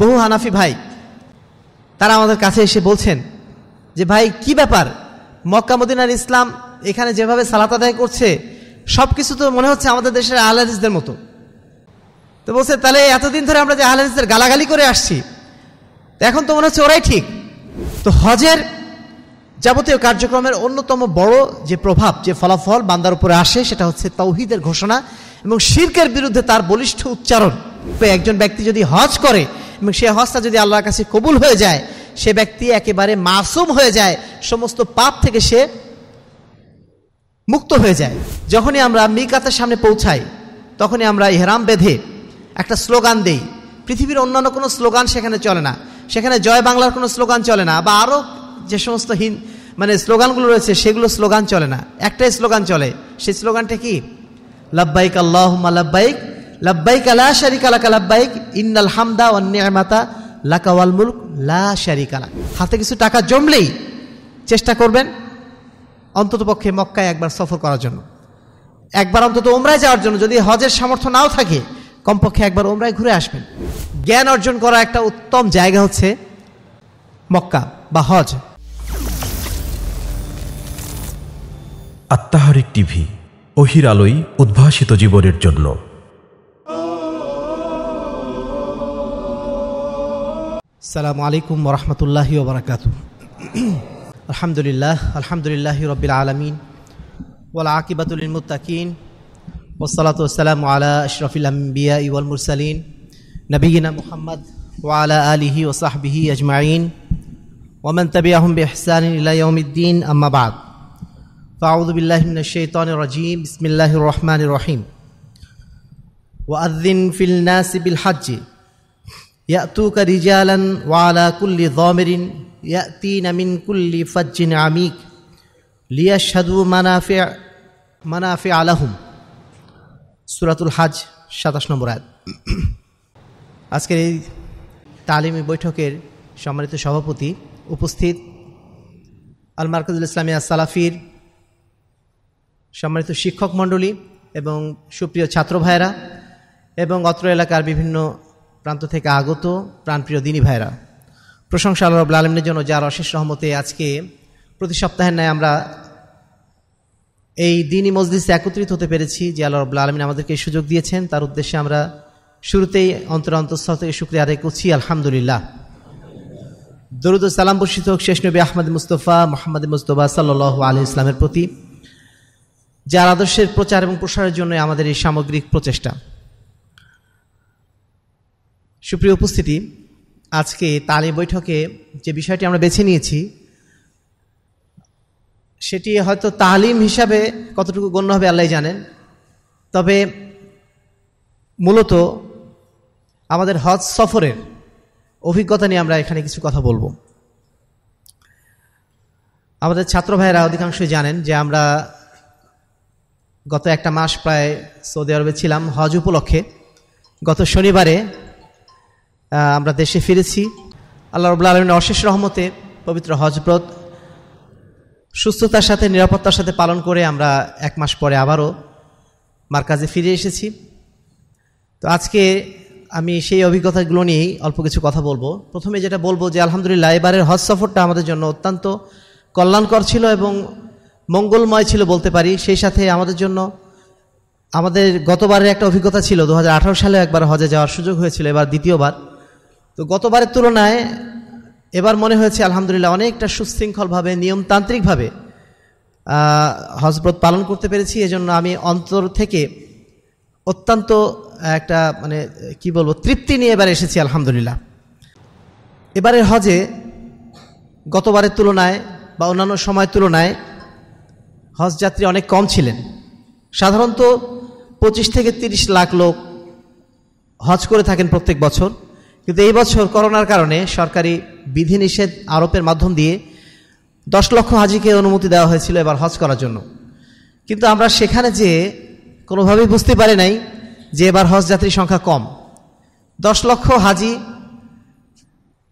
বহু হানাফি ভাই তারা আমাদের কাছে এসে বলছেন যে ভাই কি ব্যাপার মক্কা মদিনার ইসলাম এখানে যেভাবে সালাত আদায় করছে সব কিছু তো মনে হচ্ছে আমাদের দেশের আহলাদিসদের মতো তো বলছে তাহলে এতদিন ধরে আমরা যে আহলাদিসদের গালাগালি করে আসছি এখন তো মনে হচ্ছে ওরাই ঠিক তো হজের যাবতীয় কার্যক্রমের অন্যতম বড় যে প্রভাব যে ফলাফল বান্দার উপরে আসে সেটা হচ্ছে তৌহিদের ঘোষণা এবং শির্কের বিরুদ্ধে তার বলিষ্ঠ উচ্চারণ একজন ব্যক্তি যদি হজ করে সে হজটা যদি আল্লাহর কাছে কবুল হয়ে যায় সে ব্যক্তি একেবারে মাসুম হয়ে যায় সমস্ত পাপ থেকে সে মুক্ত হয়ে যায় যখনই আমরা মিকাতের সামনে পৌঁছাই তখনই আমরা এহরাম বেঁধে একটা স্লোগান দেই পৃথিবীর অন্যান্য কোনো স্লোগান সেখানে চলে না সেখানে জয় বাংলার কোনো স্লোগান চলে না বা আরও যে সমস্ত হিন মানে স্লোগানগুলো রয়েছে সেগুলো স্লোগান চলে না একটাই স্লোগান চলে সেই স্লোগানটা কি লাভবাইক আল্লাহ লাব্বাইক লাব্বাইক লা শারিকা লাকা লাব্বাইক ইন্নাল হামদা ওয়ান নি'মাতা লাকা ওয়াল মুলক লা শারিকা লাক হাতে কিছু টাকা জমলেই চেষ্টা করবেন অন্ততপক্ষে মক্কায় একবার সফর করার জন্য একবার অন্তত ওমরায় যাওয়ার জন্য যদি হজের সামর্থ্য নাও থাকে কমপক্ষে একবার ওমরায় ঘুরে আসবেন জ্ঞান অর্জন করা একটা উত্তম জায়গা হচ্ছে মক্কা বা হজ আত্মাহারিক টিভি অহির আলোয় উদ্ভাসিত জীবনের জন্য السلام عليكم ورحمة الله وبركاته الحمد لله الحمد لله رب العالمين والعاقبة للمتقين والصلاة والسلام على أشرف الأنبياء والمرسلين نبينا محمد وعلى آله وصحبه أجمعين ومن تبعهم بإحسان إلى يوم الدين أما بعد فأعوذ بالله من الشيطان الرجيم بسم الله الرحمن الرحيم وأذن في الناس بالحج ইয়াতুকা রিজালান ওয়ালা কুল্লি দমেরিন ইয়াতিন আমিন কুল্লি ফাজ্জিন আমিক লিয়া সাদু মানাফে মানাফে আলাহুম সুরাতুল হাজ সাতাশ নম্বর আয়াত আজকের এই তালিমি বৈঠকের সম্মানিত সভাপতি উপস্থিত আল মার্কাজুল ইসলামিয়া সালাফির সম্মানিত শিক্ষক মণ্ডলী এবং সুপ্রিয় ছাত্র ভাইয়েরা এবং অত্র এলাকার বিভিন্ন প্রান্ত থেকে আগত প্রাণপ্রিয় দিনী ভাইরা প্রশংসা আল্লাহ রবুল আলমিনের জন্য যার অশেষ রহমতে আজকে প্রতি সপ্তাহের ন্যায় আমরা এই দিনী মজলিসে একত্রিত হতে পেরেছি যে আল্লাহ রবুল্লা আলমিন আমাদেরকে সুযোগ দিয়েছেন তার উদ্দেশ্যে আমরা শুরুতেই অন্তর অন্তঃস্থল থেকে শুক্রিয়া আদায় করছি আলহামদুলিল্লাহ দরুদ সালাম বর্ষিত হোক শেষ নবী আহমদ মুস্তফা মোহাম্মদ মুস্তফা সাল্ল আলি ইসলামের প্রতি যার আদর্শের প্রচার এবং প্রসারের জন্য আমাদের এই সামগ্রিক প্রচেষ্টা সুপ্রিয় উপস্থিতি আজকে তালে বৈঠকে যে বিষয়টি আমরা বেছে নিয়েছি সেটি হয়তো তালিম হিসাবে কতটুকু গণ্য হবে আল্লাহ জানেন তবে মূলত আমাদের হজ সফরের অভিজ্ঞতা নিয়ে আমরা এখানে কিছু কথা বলবো আমাদের ছাত্র ভাইয়েরা অধিকাংশই জানেন যে আমরা গত একটা মাস প্রায় সৌদি আরবে ছিলাম হজ উপলক্ষে গত শনিবারে আমরা দেশে ফিরেছি আল্লাহ রবুল্লা আলমিন অশেষ রহমতে পবিত্র হজব্রত সুস্থতার সাথে নিরাপত্তার সাথে পালন করে আমরা এক মাস পরে আবারও মার্কাজে ফিরে এসেছি তো আজকে আমি সেই অভিজ্ঞতাগুলো নিয়েই অল্প কিছু কথা বলবো প্রথমে যেটা বলবো যে আলহামদুলিল্লাহ এবারের হজ সফরটা আমাদের জন্য অত্যন্ত কল্যাণকর ছিল এবং মঙ্গলময় ছিল বলতে পারি সেই সাথে আমাদের জন্য আমাদের গতবারের একটা অভিজ্ঞতা ছিল দু সালে একবার হজে যাওয়ার সুযোগ হয়েছিল এবার দ্বিতীয়বার তো গতবারের তুলনায় এবার মনে হয়েছে আলহামদুলিল্লাহ অনেকটা সুশৃঙ্খলভাবে নিয়মতান্ত্রিকভাবে হজব্রত পালন করতে পেরেছি এজন্য আমি অন্তর থেকে অত্যন্ত একটা মানে কি বলবো তৃপ্তি নিয়ে এবার এসেছি আলহামদুলিল্লাহ এবারের হজে গতবারের তুলনায় বা অন্যান্য সময়ের তুলনায় হজযাত্রী অনেক কম ছিলেন সাধারণত পঁচিশ থেকে ৩০ লাখ লোক হজ করে থাকেন প্রত্যেক বছর কিন্তু এই বছর করোনার কারণে সরকারি বিধিনিষেধ আরোপের মাধ্যম দিয়ে দশ লক্ষ হাজিকে অনুমতি দেওয়া হয়েছিল এবার হজ করার জন্য কিন্তু আমরা সেখানে যে কোনোভাবেই বুঝতে পারি নাই যে এবার হজ যাত্রীর সংখ্যা কম দশ লক্ষ হাজি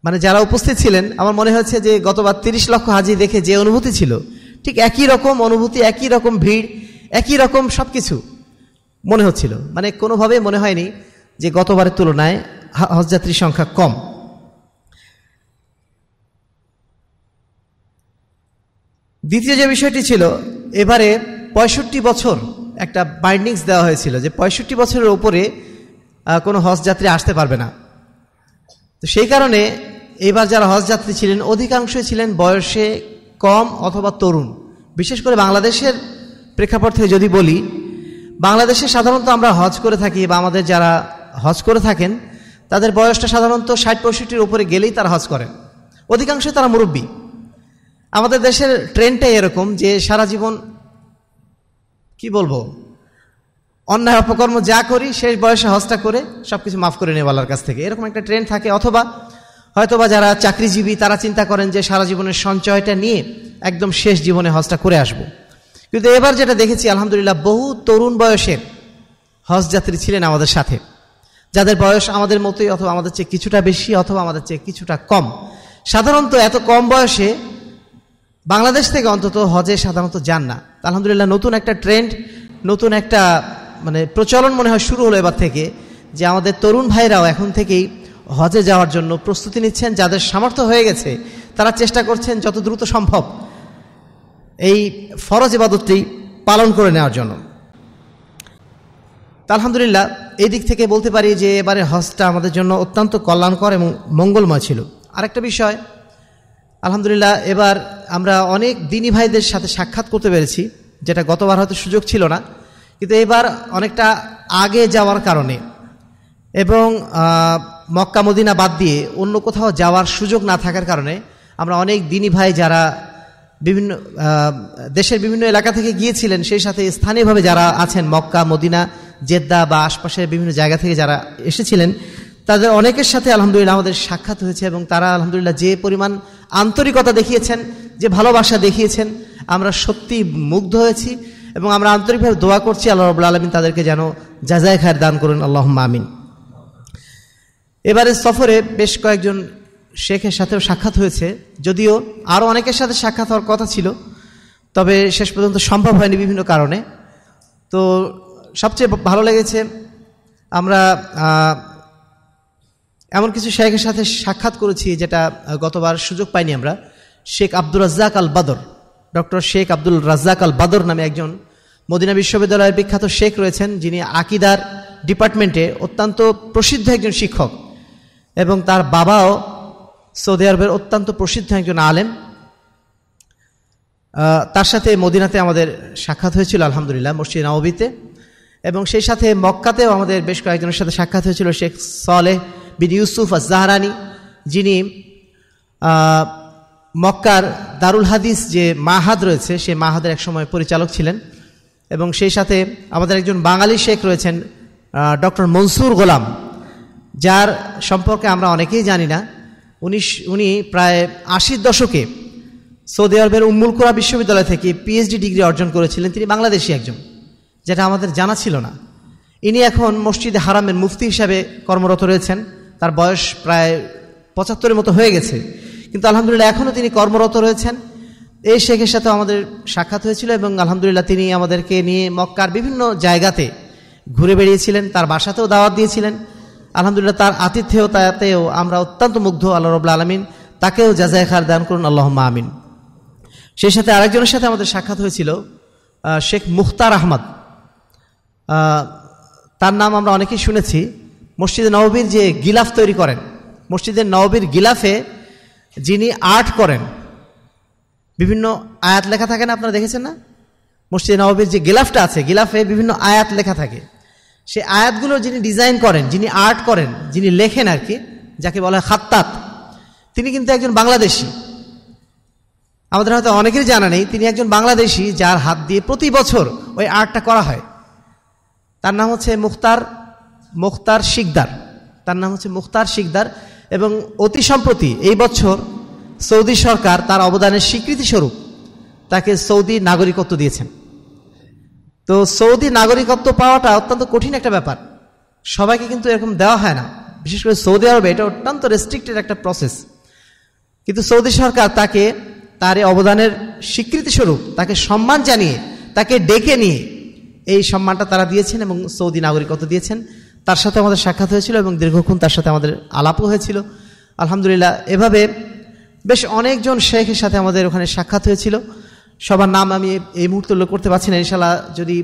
মানে যারা উপস্থিত ছিলেন আমার মনে হয়েছে যে গতবার তিরিশ লক্ষ হাজি দেখে যে অনুভূতি ছিল ঠিক একই রকম অনুভূতি একই রকম ভিড় একই রকম সব কিছু মনে হচ্ছিল মানে কোনোভাবেই মনে হয়নি যে গতবারের তুলনায় হজযাত্রীর সংখ্যা কম দ্বিতীয় যে বিষয়টি ছিল এবারে পঁয়ষট্টি বছর একটা বাইন্ডিংস দেওয়া হয়েছিল যে পঁয়ষট্টি বছরের ওপরে কোনো হজযাত্রী আসতে পারবে না তো সেই কারণে এবার যারা হজযাত্রী ছিলেন অধিকাংশই ছিলেন বয়সে কম অথবা তরুণ বিশেষ করে বাংলাদেশের প্রেক্ষাপট থেকে যদি বলি বাংলাদেশে সাধারণত আমরা হজ করে থাকি বা আমাদের যারা হজ করে থাকেন তাদের বয়সটা সাধারণত ষাট পঁয়ষট্টির উপরে গেলেই তারা হজ করেন অধিকাংশই তারা মুরব্বী আমাদের দেশের ট্রেনটাই এরকম যে সারা জীবন কি বলবো অন্যায় অপকর্ম যা করি শেষ বয়সে হজটা করে সব কিছু মাফ করে নেওয়ালার কাছ থেকে এরকম একটা ট্রেন থাকে অথবা হয়তোবা যারা চাকরিজীবী তারা চিন্তা করেন যে সারা জীবনের সঞ্চয়টা নিয়ে একদম শেষ জীবনে হজটা করে আসব। কিন্তু এবার যেটা দেখেছি আলহামদুলিল্লাহ বহু তরুণ বয়সের হজযাত্রী ছিলেন আমাদের সাথে যাদের বয়স আমাদের মতোই অথবা আমাদের চেয়ে কিছুটা বেশি অথবা আমাদের চেয়ে কিছুটা কম সাধারণত এত কম বয়সে বাংলাদেশ থেকে অন্তত হজে সাধারণত যান না আলহামদুলিল্লাহ নতুন একটা ট্রেন্ড নতুন একটা মানে প্রচলন মনে হয় শুরু হলো এবার থেকে যে আমাদের তরুণ ভাইরাও এখন থেকেই হজে যাওয়ার জন্য প্রস্তুতি নিচ্ছেন যাদের সামর্থ্য হয়ে গেছে তারা চেষ্টা করছেন যত দ্রুত সম্ভব এই ফরজ ইবাদতটি পালন করে নেওয়ার জন্য আলহামদুলিল্লাহ এদিক থেকে বলতে পারি যে এবারে হজটা আমাদের জন্য অত্যন্ত কল্যাণকর এবং মঙ্গলময় ছিল আরেকটা বিষয় আলহামদুলিল্লাহ এবার আমরা অনেক দিনী ভাইদের সাথে সাক্ষাৎ করতে পেরেছি যেটা গতবার হয়তো সুযোগ ছিল না কিন্তু এবার অনেকটা আগে যাওয়ার কারণে এবং মক্কা মদিনা বাদ দিয়ে অন্য কোথাও যাওয়ার সুযোগ না থাকার কারণে আমরা অনেক দিনী ভাই যারা বিভিন্ন দেশের বিভিন্ন এলাকা থেকে গিয়েছিলেন সেই সাথে স্থানীয়ভাবে যারা আছেন মক্কা মদিনা জেদ্দা বা আশপাশের বিভিন্ন জায়গা থেকে যারা এসেছিলেন তাদের অনেকের সাথে আলহামদুলিল্লাহ আমাদের সাক্ষাৎ হয়েছে এবং তারা আলহামদুলিল্লাহ যে পরিমাণ আন্তরিকতা দেখিয়েছেন যে ভালোবাসা দেখিয়েছেন আমরা সত্যি মুগ্ধ হয়েছি এবং আমরা আন্তরিকভাবে দোয়া করছি আল্লাহ রবুল্লা আলমিন তাদেরকে যেন যাজায় খায়ের দান করুন আল্লাহ আমিন এবারে সফরে বেশ কয়েকজন শেখের সাথেও সাক্ষাৎ হয়েছে যদিও আরও অনেকের সাথে সাক্ষাৎ হওয়ার কথা ছিল তবে শেষ পর্যন্ত সম্ভব হয়নি বিভিন্ন কারণে তো সবচেয়ে ভালো লেগেছে আমরা এমন কিছু শেখের সাথে সাক্ষাৎ করেছি যেটা গতবার সুযোগ পাইনি আমরা Sheikh Abdul Razzaq Al Badr doctor Sheikh Abdul Razzaq Al Badr নামে একজন মদিনা বিশ্ববিদ্যালয়ের বিখ্যাত শেখ রয়েছেন যিনি আকিদার ডিপার্টমেন্টে অত্যন্ত প্রসিদ্ধ একজন শিক্ষক এবং তার বাবাও সৌদি আরবের অত্যন্ত প্রসিদ্ধ একজন আলেম তার সাথে মদিনাতে আমাদের সাক্ষাৎ হয়েছিল আলহামদুলিল্লাহ মসজিদ নবীতে এবং সেই সাথে মক্কাতেও আমাদের বেশ কয়েকজনের সাথে সাক্ষাৎ হয়েছিল শেখ সলেহ বিন ইউসুফ আজাহারানি যিনি মক্কার দারুল হাদিস যে মাহাদ রয়েছে সেই মাহাদের এক সময় পরিচালক ছিলেন এবং সেই সাথে আমাদের একজন বাঙালি শেখ রয়েছেন ডক্টর মনসুর গোলাম যার সম্পর্কে আমরা অনেকেই জানি না উনিশ উনি প্রায় আশির দশকে সৌদি আরবের উম্মুলকুরা বিশ্ববিদ্যালয় থেকে পিএইচডি ডিগ্রি অর্জন করেছিলেন তিনি বাংলাদেশি একজন যেটা আমাদের জানা ছিল না ইনি এখন মসজিদে হারামের মুফতি হিসাবে কর্মরত রয়েছেন তার বয়স প্রায় পঁচাত্তরের মতো হয়ে গেছে কিন্তু আলহামদুলিল্লাহ এখনও তিনি কর্মরত রয়েছেন এই শেখের সাথে আমাদের সাক্ষাৎ হয়েছিল এবং আলহামদুলিল্লাহ তিনি আমাদেরকে নিয়ে মক্কার বিভিন্ন জায়গাতে ঘুরে বেড়িয়েছিলেন তার বাসাতেও দাওয়াত দিয়েছিলেন আলহামদুলিল্লাহ তার তাতেও আমরা অত্যন্ত মুগ্ধ আল্লাহ রবুল্লা আলমিন তাকেও জাজায় খার দান করুন আল্লাহ আমিন সেই সাথে আরেকজনের সাথে আমাদের সাক্ষাৎ হয়েছিল শেখ মুখতার আহমদ তার নাম আমরা অনেকেই শুনেছি মসজিদে নববীর যে গিলাফ তৈরি করেন মসজিদের নববীর গিলাফে যিনি আর্ট করেন বিভিন্ন আয়াত লেখা থাকে না আপনারা দেখেছেন না মসজিদে নববীর যে গিলাফটা আছে গিলাফে বিভিন্ন আয়াত লেখা থাকে সে আয়াতগুলো যিনি ডিজাইন করেন যিনি আর্ট করেন যিনি লেখেন আর কি যাকে বলা হয় খাত্তাত তিনি কিন্তু একজন বাংলাদেশি আমাদের হয়তো অনেকেরই জানা নেই তিনি একজন বাংলাদেশি যার হাত দিয়ে প্রতি বছর ওই আর্টটা করা হয় তার নাম হচ্ছে মুখতার মুখতার শিকদার তার নাম হচ্ছে মুখতার শিকদার এবং অতি সম্প্রতি এই বছর সৌদি সরকার তার অবদানের স্বীকৃতিস্বরূপ তাকে সৌদি নাগরিকত্ব দিয়েছেন তো সৌদি নাগরিকত্ব পাওয়াটা অত্যন্ত কঠিন একটা ব্যাপার সবাইকে কিন্তু এরকম দেওয়া হয় না বিশেষ করে সৌদি আরবে এটা অত্যন্ত রেস্ট্রিক্টেড একটা প্রসেস কিন্তু সৌদি সরকার তাকে তার এই অবদানের স্বীকৃতিস্বরূপ তাকে সম্মান জানিয়ে তাকে ডেকে নিয়ে এই সম্মানটা তারা দিয়েছেন এবং সৌদি নাগরিকত্ব দিয়েছেন তার সাথে আমাদের সাক্ষাৎ হয়েছিল এবং দীর্ঘক্ষণ তার সাথে আমাদের আলাপও হয়েছিল আলহামদুলিল্লাহ এভাবে বেশ অনেকজন শেখের সাথে আমাদের ওখানে সাক্ষাৎ হয়েছিল সবার নাম আমি এই মুহূর্তে উল্লেখ করতে পারছি না ইনশাল্লাহ যদি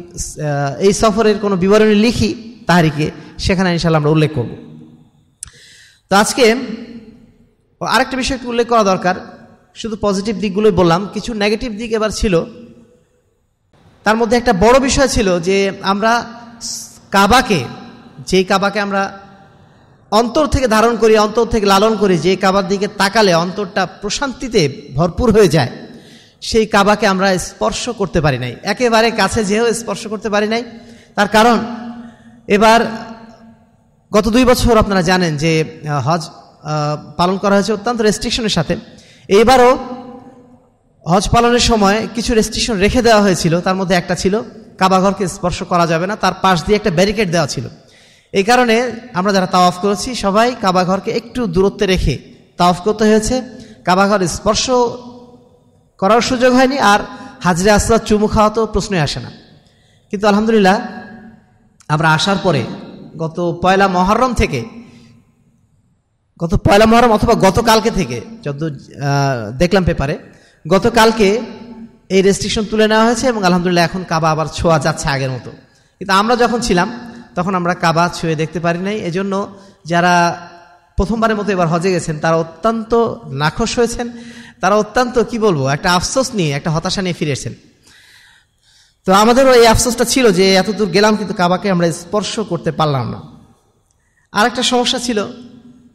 এই সফরের কোনো বিবরণী লিখি তাহারিকে সেখানে ইনশাল্লাহ আমরা উল্লেখ করব তো আজকে আরেকটা বিষয় একটু উল্লেখ করা দরকার শুধু পজিটিভ দিকগুলোই বললাম কিছু নেগেটিভ দিক এবার ছিল তার মধ্যে একটা বড় বিষয় ছিল যে আমরা কাবাকে যেই কাবাকে আমরা অন্তর থেকে ধারণ করি অন্তর থেকে লালন করি যে কাবার দিকে তাকালে অন্তরটা প্রশান্তিতে ভরপুর হয়ে যায় সেই কাবাকে আমরা স্পর্শ করতে পারি নাই একেবারে কাছে যেও স্পর্শ করতে পারি নাই তার কারণ এবার গত দুই বছর আপনারা জানেন যে হজ পালন করা হয়েছে অত্যন্ত রেস্ট্রিকশনের সাথে এইবারও হজ পালনের সময় কিছু রেস্ট্রিকশন রেখে দেওয়া হয়েছিল তার মধ্যে একটা ছিল কাবাঘরকে স্পর্শ করা যাবে না তার পাশ দিয়ে একটা ব্যারিকেড দেওয়া ছিল এই কারণে আমরা যারা অফ করেছি সবাই কাবাঘরকে একটু দূরত্বে রেখে অফ করতে হয়েছে কাবাঘর স্পর্শ করার সুযোগ হয়নি আর হাজরে আসাদ চুমু খাওয়া তো প্রশ্নই আসে না কিন্তু আলহামদুলিল্লাহ আমরা আসার পরে গত পয়লা মহরম থেকে গত পয়লা মহরম অথবা গতকালকে থেকে যত দেখলাম পেপারে গতকালকে এই রেস্ট্রিকশন তুলে নেওয়া হয়েছে এবং আলহামদুলিল্লাহ এখন কাবা আবার ছোঁয়া যাচ্ছে আগের মতো কিন্তু আমরা যখন ছিলাম তখন আমরা কাবা ছুঁয়ে দেখতে পারি নাই এজন্য যারা প্রথমবারের মতো এবার হজে গেছেন তারা অত্যন্ত নাখস হয়েছেন তারা অত্যন্ত কি বলবো একটা আফসোস নিয়ে একটা হতাশা নিয়ে ফিরেছেন তো আমাদেরও এই আফসোসটা ছিল যে এত দূর গেলাম কিন্তু কাবাকে আমরা স্পর্শ করতে পারলাম না আর একটা সমস্যা ছিল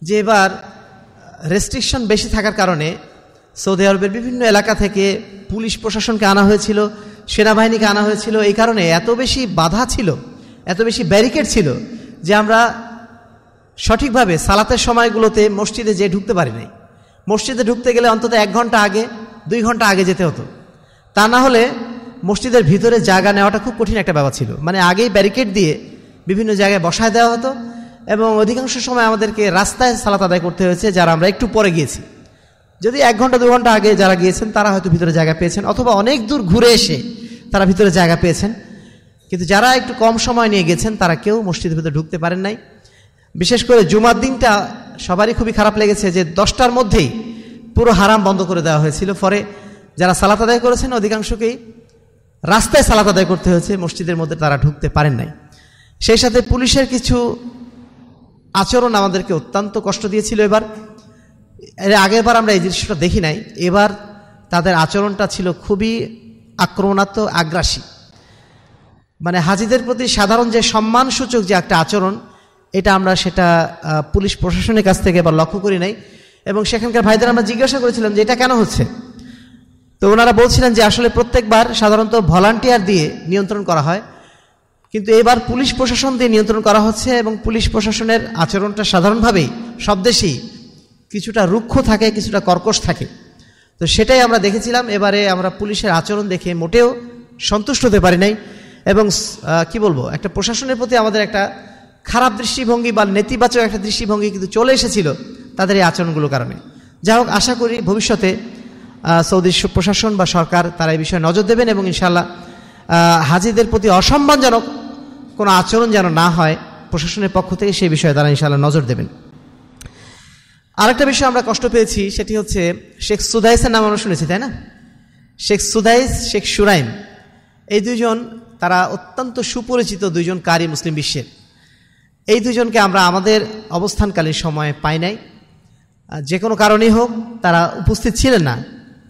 যে এবার রেস্ট্রিকশন বেশি থাকার কারণে সৌদি আরবের বিভিন্ন এলাকা থেকে পুলিশ প্রশাসনকে আনা হয়েছিল সেনাবাহিনীকে আনা হয়েছিল এই কারণে এত বেশি বাধা ছিল এত বেশি ব্যারিকেড ছিল যে আমরা সঠিকভাবে সালাতের সময়গুলোতে মসজিদে যে ঢুকতে পারি নাই মসজিদে ঢুকতে গেলে অন্তত এক ঘন্টা আগে দুই ঘন্টা আগে যেতে হতো তা না হলে মসজিদের ভিতরে জায়গা নেওয়াটা খুব কঠিন একটা ব্যাপার ছিল মানে আগেই ব্যারিকেড দিয়ে বিভিন্ন জায়গায় বসায় দেওয়া হতো এবং অধিকাংশ সময় আমাদেরকে রাস্তায় সালাত আদায় করতে হয়েছে যারা আমরা একটু পরে গিয়েছি যদি এক ঘন্টা দু ঘন্টা আগে যারা গিয়েছেন তারা হয়তো ভিতরে জায়গা পেয়েছেন অথবা অনেক দূর ঘুরে এসে তারা ভিতরে জায়গা পেয়েছেন কিন্তু যারা একটু কম সময় নিয়ে গেছেন তারা কেউ মসজিদের ভিতরে ঢুকতে পারেন নাই বিশেষ করে জুমার দিনটা সবারই খুবই খারাপ লেগেছে যে দশটার মধ্যেই পুরো হারাম বন্ধ করে দেওয়া হয়েছিল পরে যারা সালাত আদায় করেছেন অধিকাংশকেই রাস্তায় সালাত আদায় করতে হয়েছে মসজিদের মধ্যে তারা ঢুকতে পারেন নাই সেই সাথে পুলিশের কিছু আচরণ আমাদেরকে অত্যন্ত কষ্ট দিয়েছিল এবার এর আগেরবার আমরা এই জিনিসটা দেখি নাই এবার তাদের আচরণটা ছিল খুবই আক্রমণাত্মক আগ্রাসী মানে হাজিদের প্রতি সাধারণ যে সম্মানসূচক যে একটা আচরণ এটা আমরা সেটা পুলিশ প্রশাসনের কাছ থেকে এবার লক্ষ্য করি নাই এবং সেখানকার ভাইদের আমরা জিজ্ঞাসা করেছিলাম যে এটা কেন হচ্ছে তো ওনারা বলছিলেন যে আসলে প্রত্যেকবার সাধারণত ভলান্টিয়ার দিয়ে নিয়ন্ত্রণ করা হয় কিন্তু এবার পুলিশ প্রশাসন দিয়ে নিয়ন্ত্রণ করা হচ্ছে এবং পুলিশ প্রশাসনের আচরণটা সাধারণভাবেই সব দেশেই কিছুটা রুক্ষ থাকে কিছুটা কর্কশ থাকে তো সেটাই আমরা দেখেছিলাম এবারে আমরা পুলিশের আচরণ দেখে মোটেও সন্তুষ্ট হতে পারি নাই এবং কি বলবো একটা প্রশাসনের প্রতি আমাদের একটা খারাপ দৃষ্টিভঙ্গি বা নেতিবাচক একটা দৃষ্টিভঙ্গি কিন্তু চলে এসেছিল তাদের এই আচরণগুলোর কারণে যাই হোক আশা করি ভবিষ্যতে সৌদি প্রশাসন বা সরকার তারা এই বিষয়ে নজর দেবেন এবং ইনশাল্লাহ হাজিদের প্রতি অসম্মানজনক কোনো আচরণ যেন না হয় প্রশাসনের পক্ষ থেকে সেই বিষয়ে তারা ইনশাল্লাহ নজর দেবেন আরেকটা বিষয় আমরা কষ্ট পেয়েছি সেটি হচ্ছে শেখ সুদাইসের নাম আমরা শুনেছি তাই না শেখ সুদাইস শেখ সুরাইম এই দুজন তারা অত্যন্ত সুপরিচিত দুইজন কারি মুসলিম বিশ্বের এই দুজনকে আমরা আমাদের অবস্থানকালীন সময়ে পাই নাই যে কোনো কারণেই হোক তারা উপস্থিত ছিলেন না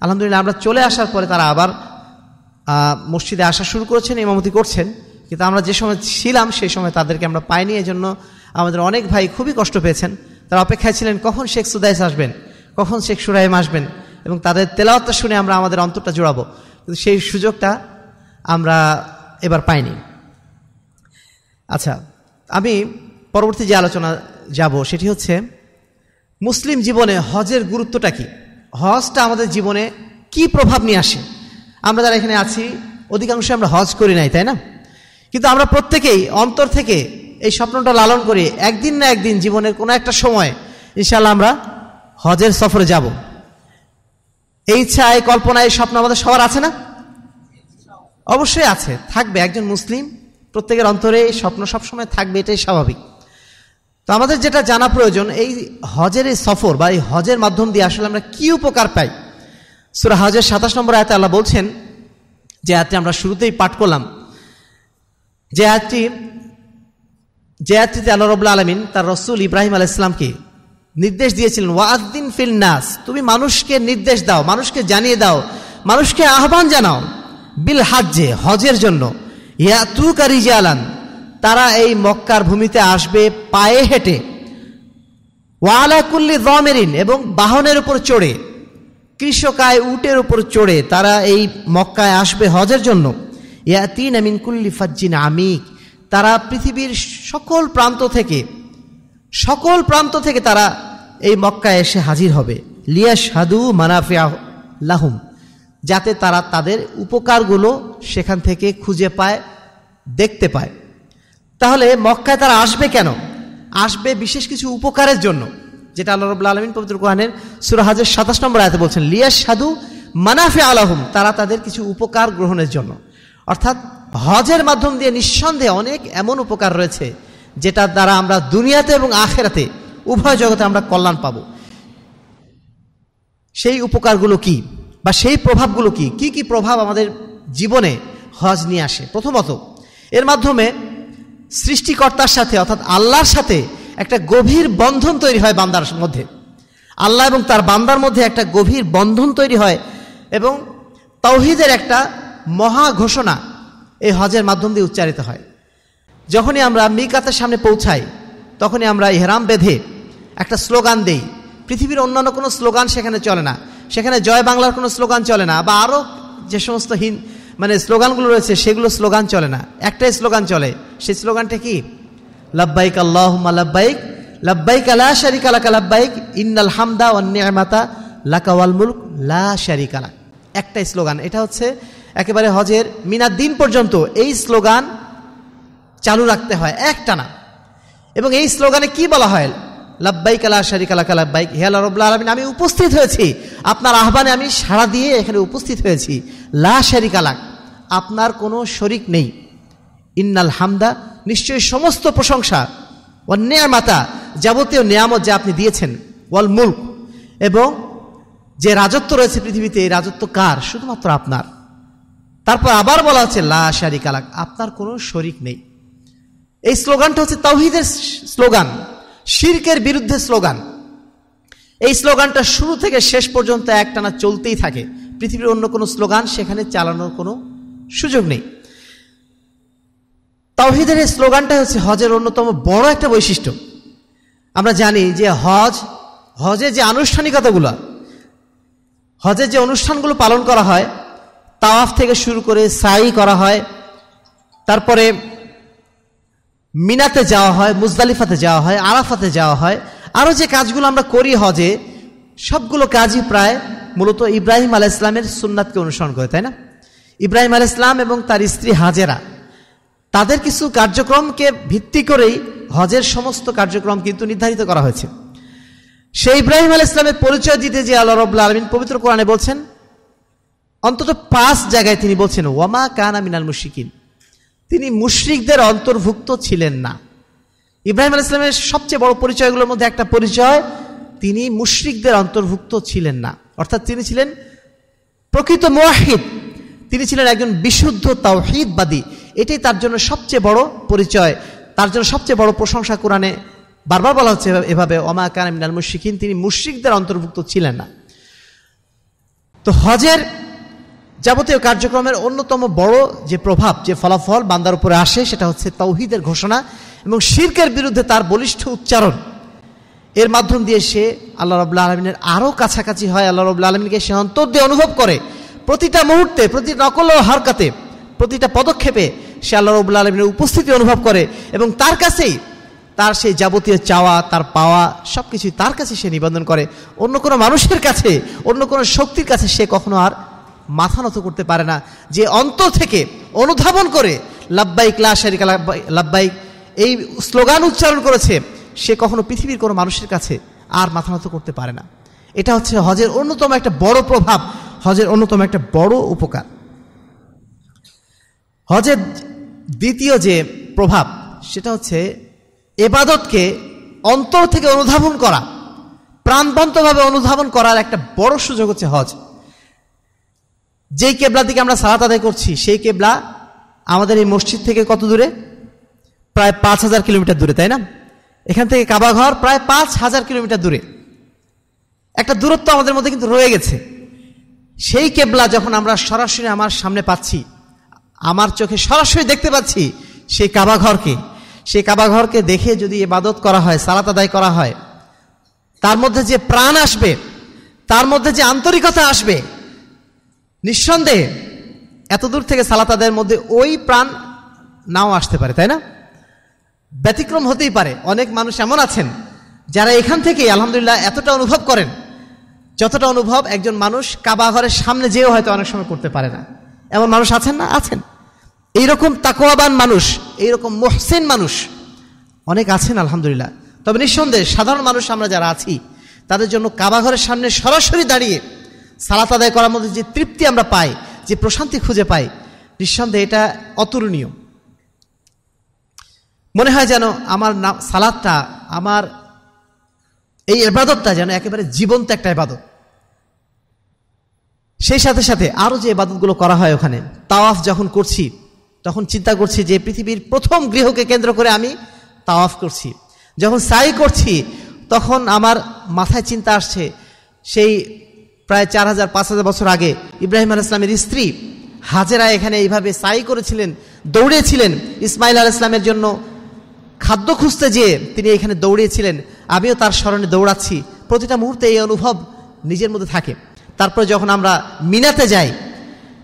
আলহামদুলিল্লাহ আমরা চলে আসার পরে তারা আবার মসজিদে আসা শুরু করেছেন ইমামতি করছেন কিন্তু আমরা যে সময় ছিলাম সেই সময় তাদেরকে আমরা পাইনি জন্য আমাদের অনেক ভাই খুবই কষ্ট পেয়েছেন তারা অপেক্ষায় ছিলেন কখন শেখ সুদাইস আসবেন কখন শেখ সুরাইম আসবেন এবং তাদের তেলাওয়াতটা শুনে আমরা আমাদের অন্তরটা জোড়াবো কিন্তু সেই সুযোগটা আমরা এবার পাইনি আচ্ছা আমি পরবর্তী যে আলোচনা যাব সেটি হচ্ছে মুসলিম জীবনে হজের গুরুত্বটা কি হজটা আমাদের জীবনে কি প্রভাব নিয়ে আসে আমরা যারা এখানে আছি অধিকাংশ আমরা হজ করি নাই তাই না কিন্তু আমরা প্রত্যেকেই অন্তর থেকে এই স্বপ্নটা লালন করি একদিন না একদিন জীবনের কোনো একটা সময় ইনশাল্লাহ আমরা হজের সফরে যাব এই ইচ্ছা এই কল্পনা এই স্বপ্ন আমাদের সবার আছে না অবশ্যই আছে থাকবে একজন মুসলিম প্রত্যেকের অন্তরে এই স্বপ্ন সবসময় থাকবে এটাই স্বাভাবিক তো আমাদের যেটা জানা প্রয়োজন এই হজের এই সফর বা এই হজের মাধ্যম দিয়ে আসলে আমরা কি উপকার পাই সুরা হজের সাতাশ নম্বর আয়তে আল্লাহ বলছেন যে আয়াতটি আমরা শুরুতেই পাঠ করলাম যে আয়াতটি যে আয়াতটিতে আল্লাহ রবুল্লা আলমিন তার রসুল ইব্রাহিম আল ইসলামকে নির্দেশ দিয়েছিলেন ওয়াদ্দিন ফিল নাস তুমি মানুষকে নির্দেশ দাও মানুষকে জানিয়ে দাও মানুষকে আহ্বান জানাও বিল হাজ্জে হজের জন্য ইয়া তু কারিজে আলান তারা এই মক্কার ভূমিতে আসবে পায়ে হেঁটে ওয়ালাকুল্লি জমেরিন এবং বাহনের উপর চড়ে কৃষকায় উটের উপর চড়ে তারা এই মক্কায় আসবে হজের জন্য ইয়াতিন আমিন কুল্লি ফাজ্জিন আমিক তারা পৃথিবীর সকল প্রান্ত থেকে সকল প্রান্ত থেকে তারা এই মক্কায় এসে হাজির হবে লিয়া সাধু মানাফিয়া লাহুম যাতে তারা তাদের উপকারগুলো সেখান থেকে খুঁজে পায় দেখতে পায় তাহলে মক্কায় তারা আসবে কেন আসবে বিশেষ কিছু উপকারের জন্য যেটা আল্লাহ রবুল্লা আলমিন পবিত্র কোহানের সুরাহাজের সাতাশ নম্বর আয়তে বলছেন লিয়া সাধু মানাফে আলহম তারা তাদের কিছু উপকার গ্রহণের জন্য অর্থাৎ হজের মাধ্যম দিয়ে নিঃসন্দেহে অনেক এমন উপকার রয়েছে যেটা দ্বারা আমরা দুনিয়াতে এবং আখেরাতে উভয় জগতে আমরা কল্যাণ পাব সেই উপকারগুলো কি বা সেই প্রভাবগুলো কি কি প্রভাব আমাদের জীবনে হজ নিয়ে আসে প্রথমত এর মাধ্যমে সৃষ্টিকর্তার সাথে অর্থাৎ আল্লাহর সাথে একটা গভীর বন্ধন তৈরি হয় বান্দার মধ্যে আল্লাহ এবং তার বান্দার মধ্যে একটা গভীর বন্ধন তৈরি হয় এবং তৌহিদের একটা মহা ঘোষণা এই হজের মাধ্যম দিয়ে উচ্চারিত হয় যখনই আমরা মিকাতের সামনে পৌঁছাই তখনই আমরা হেরাম বেঁধে একটা স্লোগান দেই পৃথিবীর অন্যান্য কোনো স্লোগান সেখানে চলে না সেখানে জয় বাংলার কোনো স্লোগান চলে না বা আরও যে সমস্ত হিন্দ মানে স্লোগানগুলো রয়েছে সেগুলো স্লোগান চলে না একটাই স্লোগান চলে সেই স্লোগানটা কি লাভবাইক আল্লাহ লাব্বাইক লাভবাইক আলা শারিক আলাকা লাব্বাইক ইন্নাল হামদা অন্যায়মাতা লাকাওয়াল মুলক লা শারিক কালা একটাই স্লোগান এটা হচ্ছে একেবারে হজের মিনার দিন পর্যন্ত এই স্লোগান চালু রাখতে হয় একটানা এবং এই স্লোগানে কি বলা হয় কালা আলা শারিক আলাকা হে আল্লাহ রব্লা আলমিন আমি উপস্থিত হয়েছি আপনার আহ্বানে আমি সাড়া দিয়ে এখানে উপস্থিত হয়েছি লা শারিক আলাক আপনার কোনো শরিক নেই ইন্নাল হামদা নিশ্চয়ই সমস্ত প্রশংসা ও মাতা যাবতীয় নিয়ামত যা আপনি দিয়েছেন ওয়াল মুল্ক এবং যে রাজত্ব রয়েছে পৃথিবীতে এই রাজত্ব কার শুধুমাত্র আপনার তারপর আবার বলা হচ্ছে লা শারিক আলাক আপনার কোনো শরিক নেই এই স্লোগানটা হচ্ছে তাওহিদের স্লোগান শির্কের বিরুদ্ধে স্লোগান এই স্লোগানটা শুরু থেকে শেষ পর্যন্ত একটানা চলতেই থাকে পৃথিবীর অন্য কোনো স্লোগান সেখানে চালানোর কোনো সুযোগ নেই তাওহিদের এই স্লোগানটা হচ্ছে হজের অন্যতম বড় একটা বৈশিষ্ট্য আমরা জানি যে হজ হজে যে আনুষ্ঠানিকতাগুলো হজের যে অনুষ্ঠানগুলো পালন করা হয় তাওয়াফ থেকে শুরু করে সাই করা হয় তারপরে মিনাতে যাওয়া হয় মুজদালিফাতে যাওয়া হয় আরাফাতে যাওয়া হয় আরও যে কাজগুলো আমরা করি হজে সবগুলো কাজই প্রায় মূলত ইব্রাহিম আলাহ ইসলামের সুন্নাতকে অনুসরণ করে তাই না ইব্রাহিম আল ইসলাম এবং তার স্ত্রী হাজেরা তাদের কিছু কার্যক্রমকে ভিত্তি করেই হজের সমস্ত কার্যক্রম কিন্তু নির্ধারিত করা হয়েছে সেই ইব্রাহিম আল ইসলামের পরিচয় দিতে যে আল্লাহ রবুল্লা আলমিন পবিত্র কোরআনে বলছেন অন্তত পাঁচ জায়গায় তিনি বলছেন ওয়ামা কান মিনাল মুশিকিন তিনি মুশরিকদের অন্তর্ভুক্ত ছিলেন না ইব্রাহিম আল ইসলামের সবচেয়ে বড় পরিচয়গুলোর মধ্যে একটা পরিচয় তিনি মুশরিকদের অন্তর্ভুক্ত ছিলেন না অর্থাৎ তিনি ছিলেন প্রকৃত মোয়াহিদ তিনি ছিলেন একজন বিশুদ্ধ তাওহিদবাদী এটাই তার জন্য সবচেয়ে বড় পরিচয় তার জন্য সবচেয়ে বড় প্রশংসা কোরআনে বারবার বলা হচ্ছে এভাবে অমা কানাল মুশিকিন তিনি মুশ্রিকদের অন্তর্ভুক্ত ছিলেন না তো হজের যাবতীয় কার্যক্রমের অন্যতম বড় যে প্রভাব যে ফলাফল বান্দার উপরে আসে সেটা হচ্ছে তৌহিদের ঘোষণা এবং শির্কের বিরুদ্ধে তার বলিষ্ঠ উচ্চারণ এর মাধ্যম দিয়ে সে আল্লাহ রবুল্লা আলমিনের আরও কাছাকাছি হয় আল্লাহ রবুল্লা আলমিনকে সে অন্তর দিয়ে অনুভব করে প্রতিটা মুহূর্তে প্রতি নকল হারকাতে প্রতিটা পদক্ষেপে সে আল্লাহ রবুল্লা আলমীর উপস্থিতি অনুভব করে এবং তার কাছেই তার সেই যাবতীয় চাওয়া তার পাওয়া সব কিছুই তার কাছে সে নিবন্ধন করে অন্য কোনো মানুষের কাছে অন্য কোনো শক্তির কাছে সে কখনো আর মাথা নত করতে পারে না যে অন্তর থেকে অনুধাবন করে লাব্বাইক লাশারিকা লাব্বাইক এই স্লোগান উচ্চারণ করেছে সে কখনো পৃথিবীর কোনো মানুষের কাছে আর মাথা নত করতে পারে না এটা হচ্ছে হজের অন্যতম একটা বড় প্রভাব হজের অন্যতম একটা বড় উপকার হজের দ্বিতীয় যে প্রভাব সেটা হচ্ছে এবাদতকে অন্তর থেকে অনুধাবন করা প্রাণবন্তভাবে অনুধাবন করার একটা বড় সুযোগ হচ্ছে হজ যেই কেবলা থেকে আমরা সালাত আদায় করছি সেই কেবলা আমাদের এই মসজিদ থেকে কত দূরে প্রায় পাঁচ হাজার কিলোমিটার দূরে তাই না এখান থেকে কাবাঘর প্রায় পাঁচ হাজার কিলোমিটার দূরে একটা দূরত্ব আমাদের মধ্যে কিন্তু রয়ে গেছে সেই কেবলা যখন আমরা সরাসরি আমার সামনে পাচ্ছি আমার চোখে সরাসরি দেখতে পাচ্ছি সেই কাবাঘরকে সেই কাবাঘরকে দেখে যদি এবাদত করা হয় সালাত আদায় করা হয় তার মধ্যে যে প্রাণ আসবে তার মধ্যে যে আন্তরিকতা আসবে নিঃসন্দেহে এত দূর থেকে সালাত আদায়ের মধ্যে ওই প্রাণ নাও আসতে পারে তাই না ব্যতিক্রম হতেই পারে অনেক মানুষ এমন আছেন যারা এখান থেকে আলহামদুলিল্লাহ এতটা অনুভব করেন যতটা অনুভব একজন মানুষ কাবা ঘরের সামনে যেও হয়তো অনেক সময় করতে পারে না এমন মানুষ আছেন না আছেন এইরকম তাকোয়াবান মানুষ এইরকম মোহসেন মানুষ অনেক আছেন আলহামদুলিল্লাহ তবে নিঃসন্দেহে সাধারণ মানুষ আমরা যারা আছি তাদের জন্য কাবা ঘরের সামনে সরাসরি দাঁড়িয়ে সালাত আদায় করার মধ্যে যে তৃপ্তি আমরা পাই যে প্রশান্তি খুঁজে পাই নিঃসন্দেহে এটা অতুলনীয় মনে হয় যেন আমার সালাদটা আমার এই এবাদতটা যেন একেবারে জীবন্ত একটা এবাদত সেই সাথে সাথে আরও যে এবাদতগুলো করা হয় ওখানে তাওয়াফ যখন করছি তখন চিন্তা করছি যে পৃথিবীর প্রথম গৃহকে কেন্দ্র করে আমি তাওয়াফ করছি যখন সাই করছি তখন আমার মাথায় চিন্তা আসছে সেই প্রায় চার হাজার পাঁচ হাজার বছর আগে ইব্রাহিম আল ইসলামের স্ত্রী হাজেরা এখানে এইভাবে সাই করেছিলেন দৌড়েছিলেন ইসমাইল আল ইসলামের জন্য খাদ্য খুঁজতে যেয়ে তিনি এখানে দৌড়িয়েছিলেন আমিও তার স্মরণে দৌড়াচ্ছি প্রতিটা মুহূর্তে এই অনুভব নিজের মধ্যে থাকে তারপরে যখন আমরা মিনাতে যাই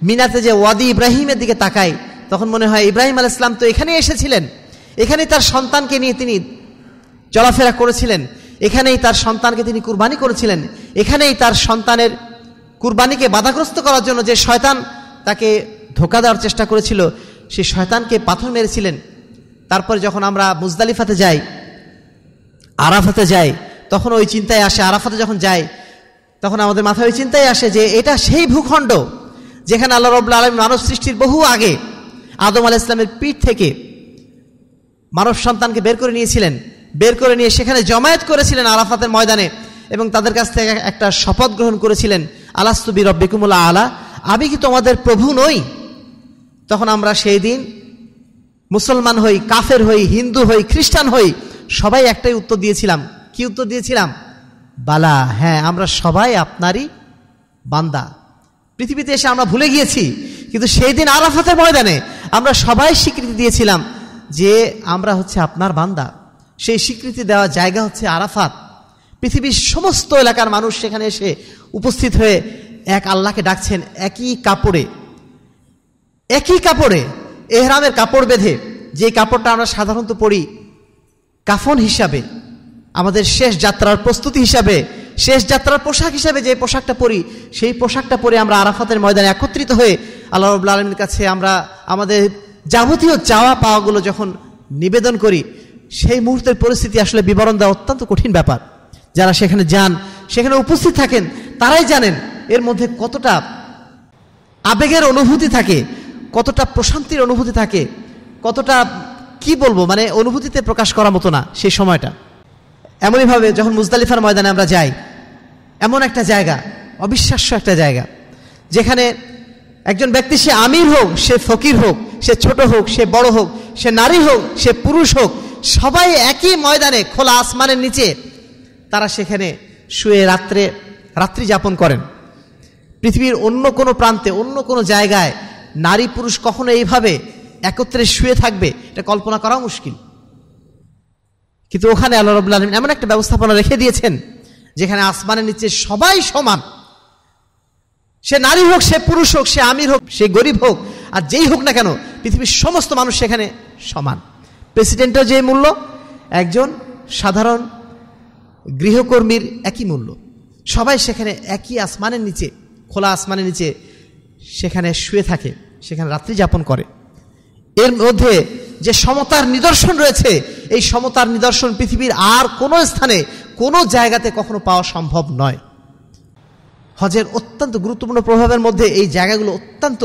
মিনাতে যে ওয়াদি ইব্রাহিমের দিকে তাকাই তখন মনে হয় ইব্রাহিম আল ইসলাম তো এখানেই এসেছিলেন এখানেই তার সন্তানকে নিয়ে তিনি চলাফেরা করেছিলেন এখানেই তার সন্তানকে তিনি কুরবানি করেছিলেন এখানেই তার সন্তানের কুরবানিকে বাধাগ্রস্ত করার জন্য যে শয়তান তাকে ধোকা দেওয়ার চেষ্টা করেছিল সে শয়তানকে পাথর মেরেছিলেন তারপরে যখন আমরা মুজদালিফাতে যাই আরাফাতে যাই তখন ওই চিন্তায় আসে আরাফাতে যখন যায় তখন আমাদের মাথায় চিন্তাই আসে যে এটা সেই ভূখণ্ড যেখানে আল্লাহ রবুল্লা আলম মানব সৃষ্টির বহু আগে আদম আল ইসলামের পিঠ থেকে মানব সন্তানকে বের করে নিয়েছিলেন বের করে নিয়ে সেখানে জমায়েত করেছিলেন আরাফাতের ময়দানে এবং তাদের কাছ থেকে একটা শপথ গ্রহণ করেছিলেন আলাস্তুবি রব্বিকুমুল্লা আলা আমি কি তোমাদের প্রভু নই তখন আমরা সেই দিন মুসলমান হই কাফের হই হিন্দু হই খ্রিস্টান হই সবাই একটাই উত্তর দিয়েছিলাম কি উত্তর দিয়েছিলাম বালা হ্যাঁ আমরা সবাই আপনারই বান্দা পৃথিবীতে এসে আমরা ভুলে গিয়েছি কিন্তু সেই দিন আরাফাতের ময়দানে আমরা সবাই স্বীকৃতি দিয়েছিলাম যে আমরা হচ্ছে আপনার বান্দা সেই স্বীকৃতি দেওয়া জায়গা হচ্ছে আরাফাত পৃথিবীর সমস্ত এলাকার মানুষ সেখানে এসে উপস্থিত হয়ে এক আল্লাহকে ডাকছেন একই কাপড়ে একই কাপড়ে এহরামের কাপড় বেঁধে যে কাপড়টা আমরা সাধারণত পরি কাফন হিসাবে আমাদের শেষ যাত্রার প্রস্তুতি হিসাবে শেষ যাত্রার পোশাক হিসাবে যে পোশাকটা পরি সেই পোশাকটা পরে আমরা আরাফাতের ময়দানে একত্রিত হয়ে আল্লাহ রবুল্লা আলমীর কাছে আমরা আমাদের যাবতীয় চাওয়া পাওয়াগুলো যখন নিবেদন করি সেই মুহূর্তের পরিস্থিতি আসলে বিবরণ দেওয়া অত্যন্ত কঠিন ব্যাপার যারা সেখানে যান সেখানে উপস্থিত থাকেন তারাই জানেন এর মধ্যে কতটা আবেগের অনুভূতি থাকে কতটা প্রশান্তির অনুভূতি থাকে কতটা কি বলবো মানে অনুভূতিতে প্রকাশ করার মতো না সেই সময়টা এমনইভাবে যখন মুজদালিফার ময়দানে আমরা যাই এমন একটা জায়গা অবিশ্বাস্য একটা জায়গা যেখানে একজন ব্যক্তি সে আমির হোক সে ফকির হোক সে ছোট হোক সে বড় হোক সে নারী হোক সে পুরুষ হোক সবাই একই ময়দানে খোলা আসমানের নিচে তারা সেখানে শুয়ে রাত্রে রাত্রি যাপন করেন পৃথিবীর অন্য কোনো প্রান্তে অন্য কোনো জায়গায় নারী পুরুষ কখনো এইভাবে একত্রে শুয়ে থাকবে এটা কল্পনা করা মুশকিল কিন্তু ওখানে আল্লাহ রবুল্লা আলমিন এমন একটা ব্যবস্থাপনা রেখে দিয়েছেন যেখানে আসমানের নিচে সবাই সমান সে নারী হোক সে পুরুষ হোক সে আমির হোক সে গরিব হোক আর যেই হোক না কেন পৃথিবীর সমস্ত মানুষ সেখানে সমান প্রেসিডেন্টের যে মূল্য একজন সাধারণ গৃহকর্মীর একই মূল্য সবাই সেখানে একই আসমানের নিচে খোলা আসমানের নিচে সেখানে শুয়ে থাকে সেখানে রাত্রি যাপন করে এর মধ্যে যে সমতার নিদর্শন রয়েছে এই সমতার নিদর্শন পৃথিবীর আর কোনো স্থানে কোনো জায়গাতে কখনো পাওয়া সম্ভব নয় হজের অত্যন্ত গুরুত্বপূর্ণ প্রভাবের মধ্যে এই জায়গাগুলো অত্যন্ত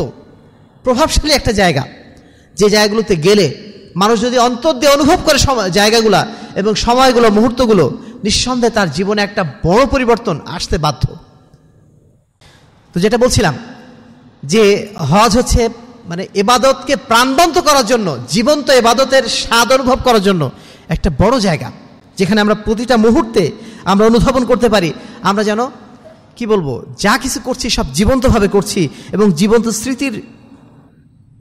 প্রভাবশালী একটা জায়গা যে জায়গাগুলোতে গেলে মানুষ যদি অন্তর দিয়ে অনুভব করে সময় জায়গাগুলো এবং সময়গুলো মুহূর্তগুলো নিঃসন্দেহে তার জীবনে একটা বড় পরিবর্তন আসতে বাধ্য তো যেটা বলছিলাম যে হজ হচ্ছে মানে এবাদতকে প্রাণবন্ত করার জন্য জীবন্ত এবাদতের স্বাদ অনুভব করার জন্য একটা বড় জায়গা যেখানে আমরা প্রতিটা মুহূর্তে আমরা অনুধাবন করতে পারি আমরা যেন কি বলবো যা কিছু করছি সব জীবন্তভাবে করছি এবং জীবন্ত স্মৃতির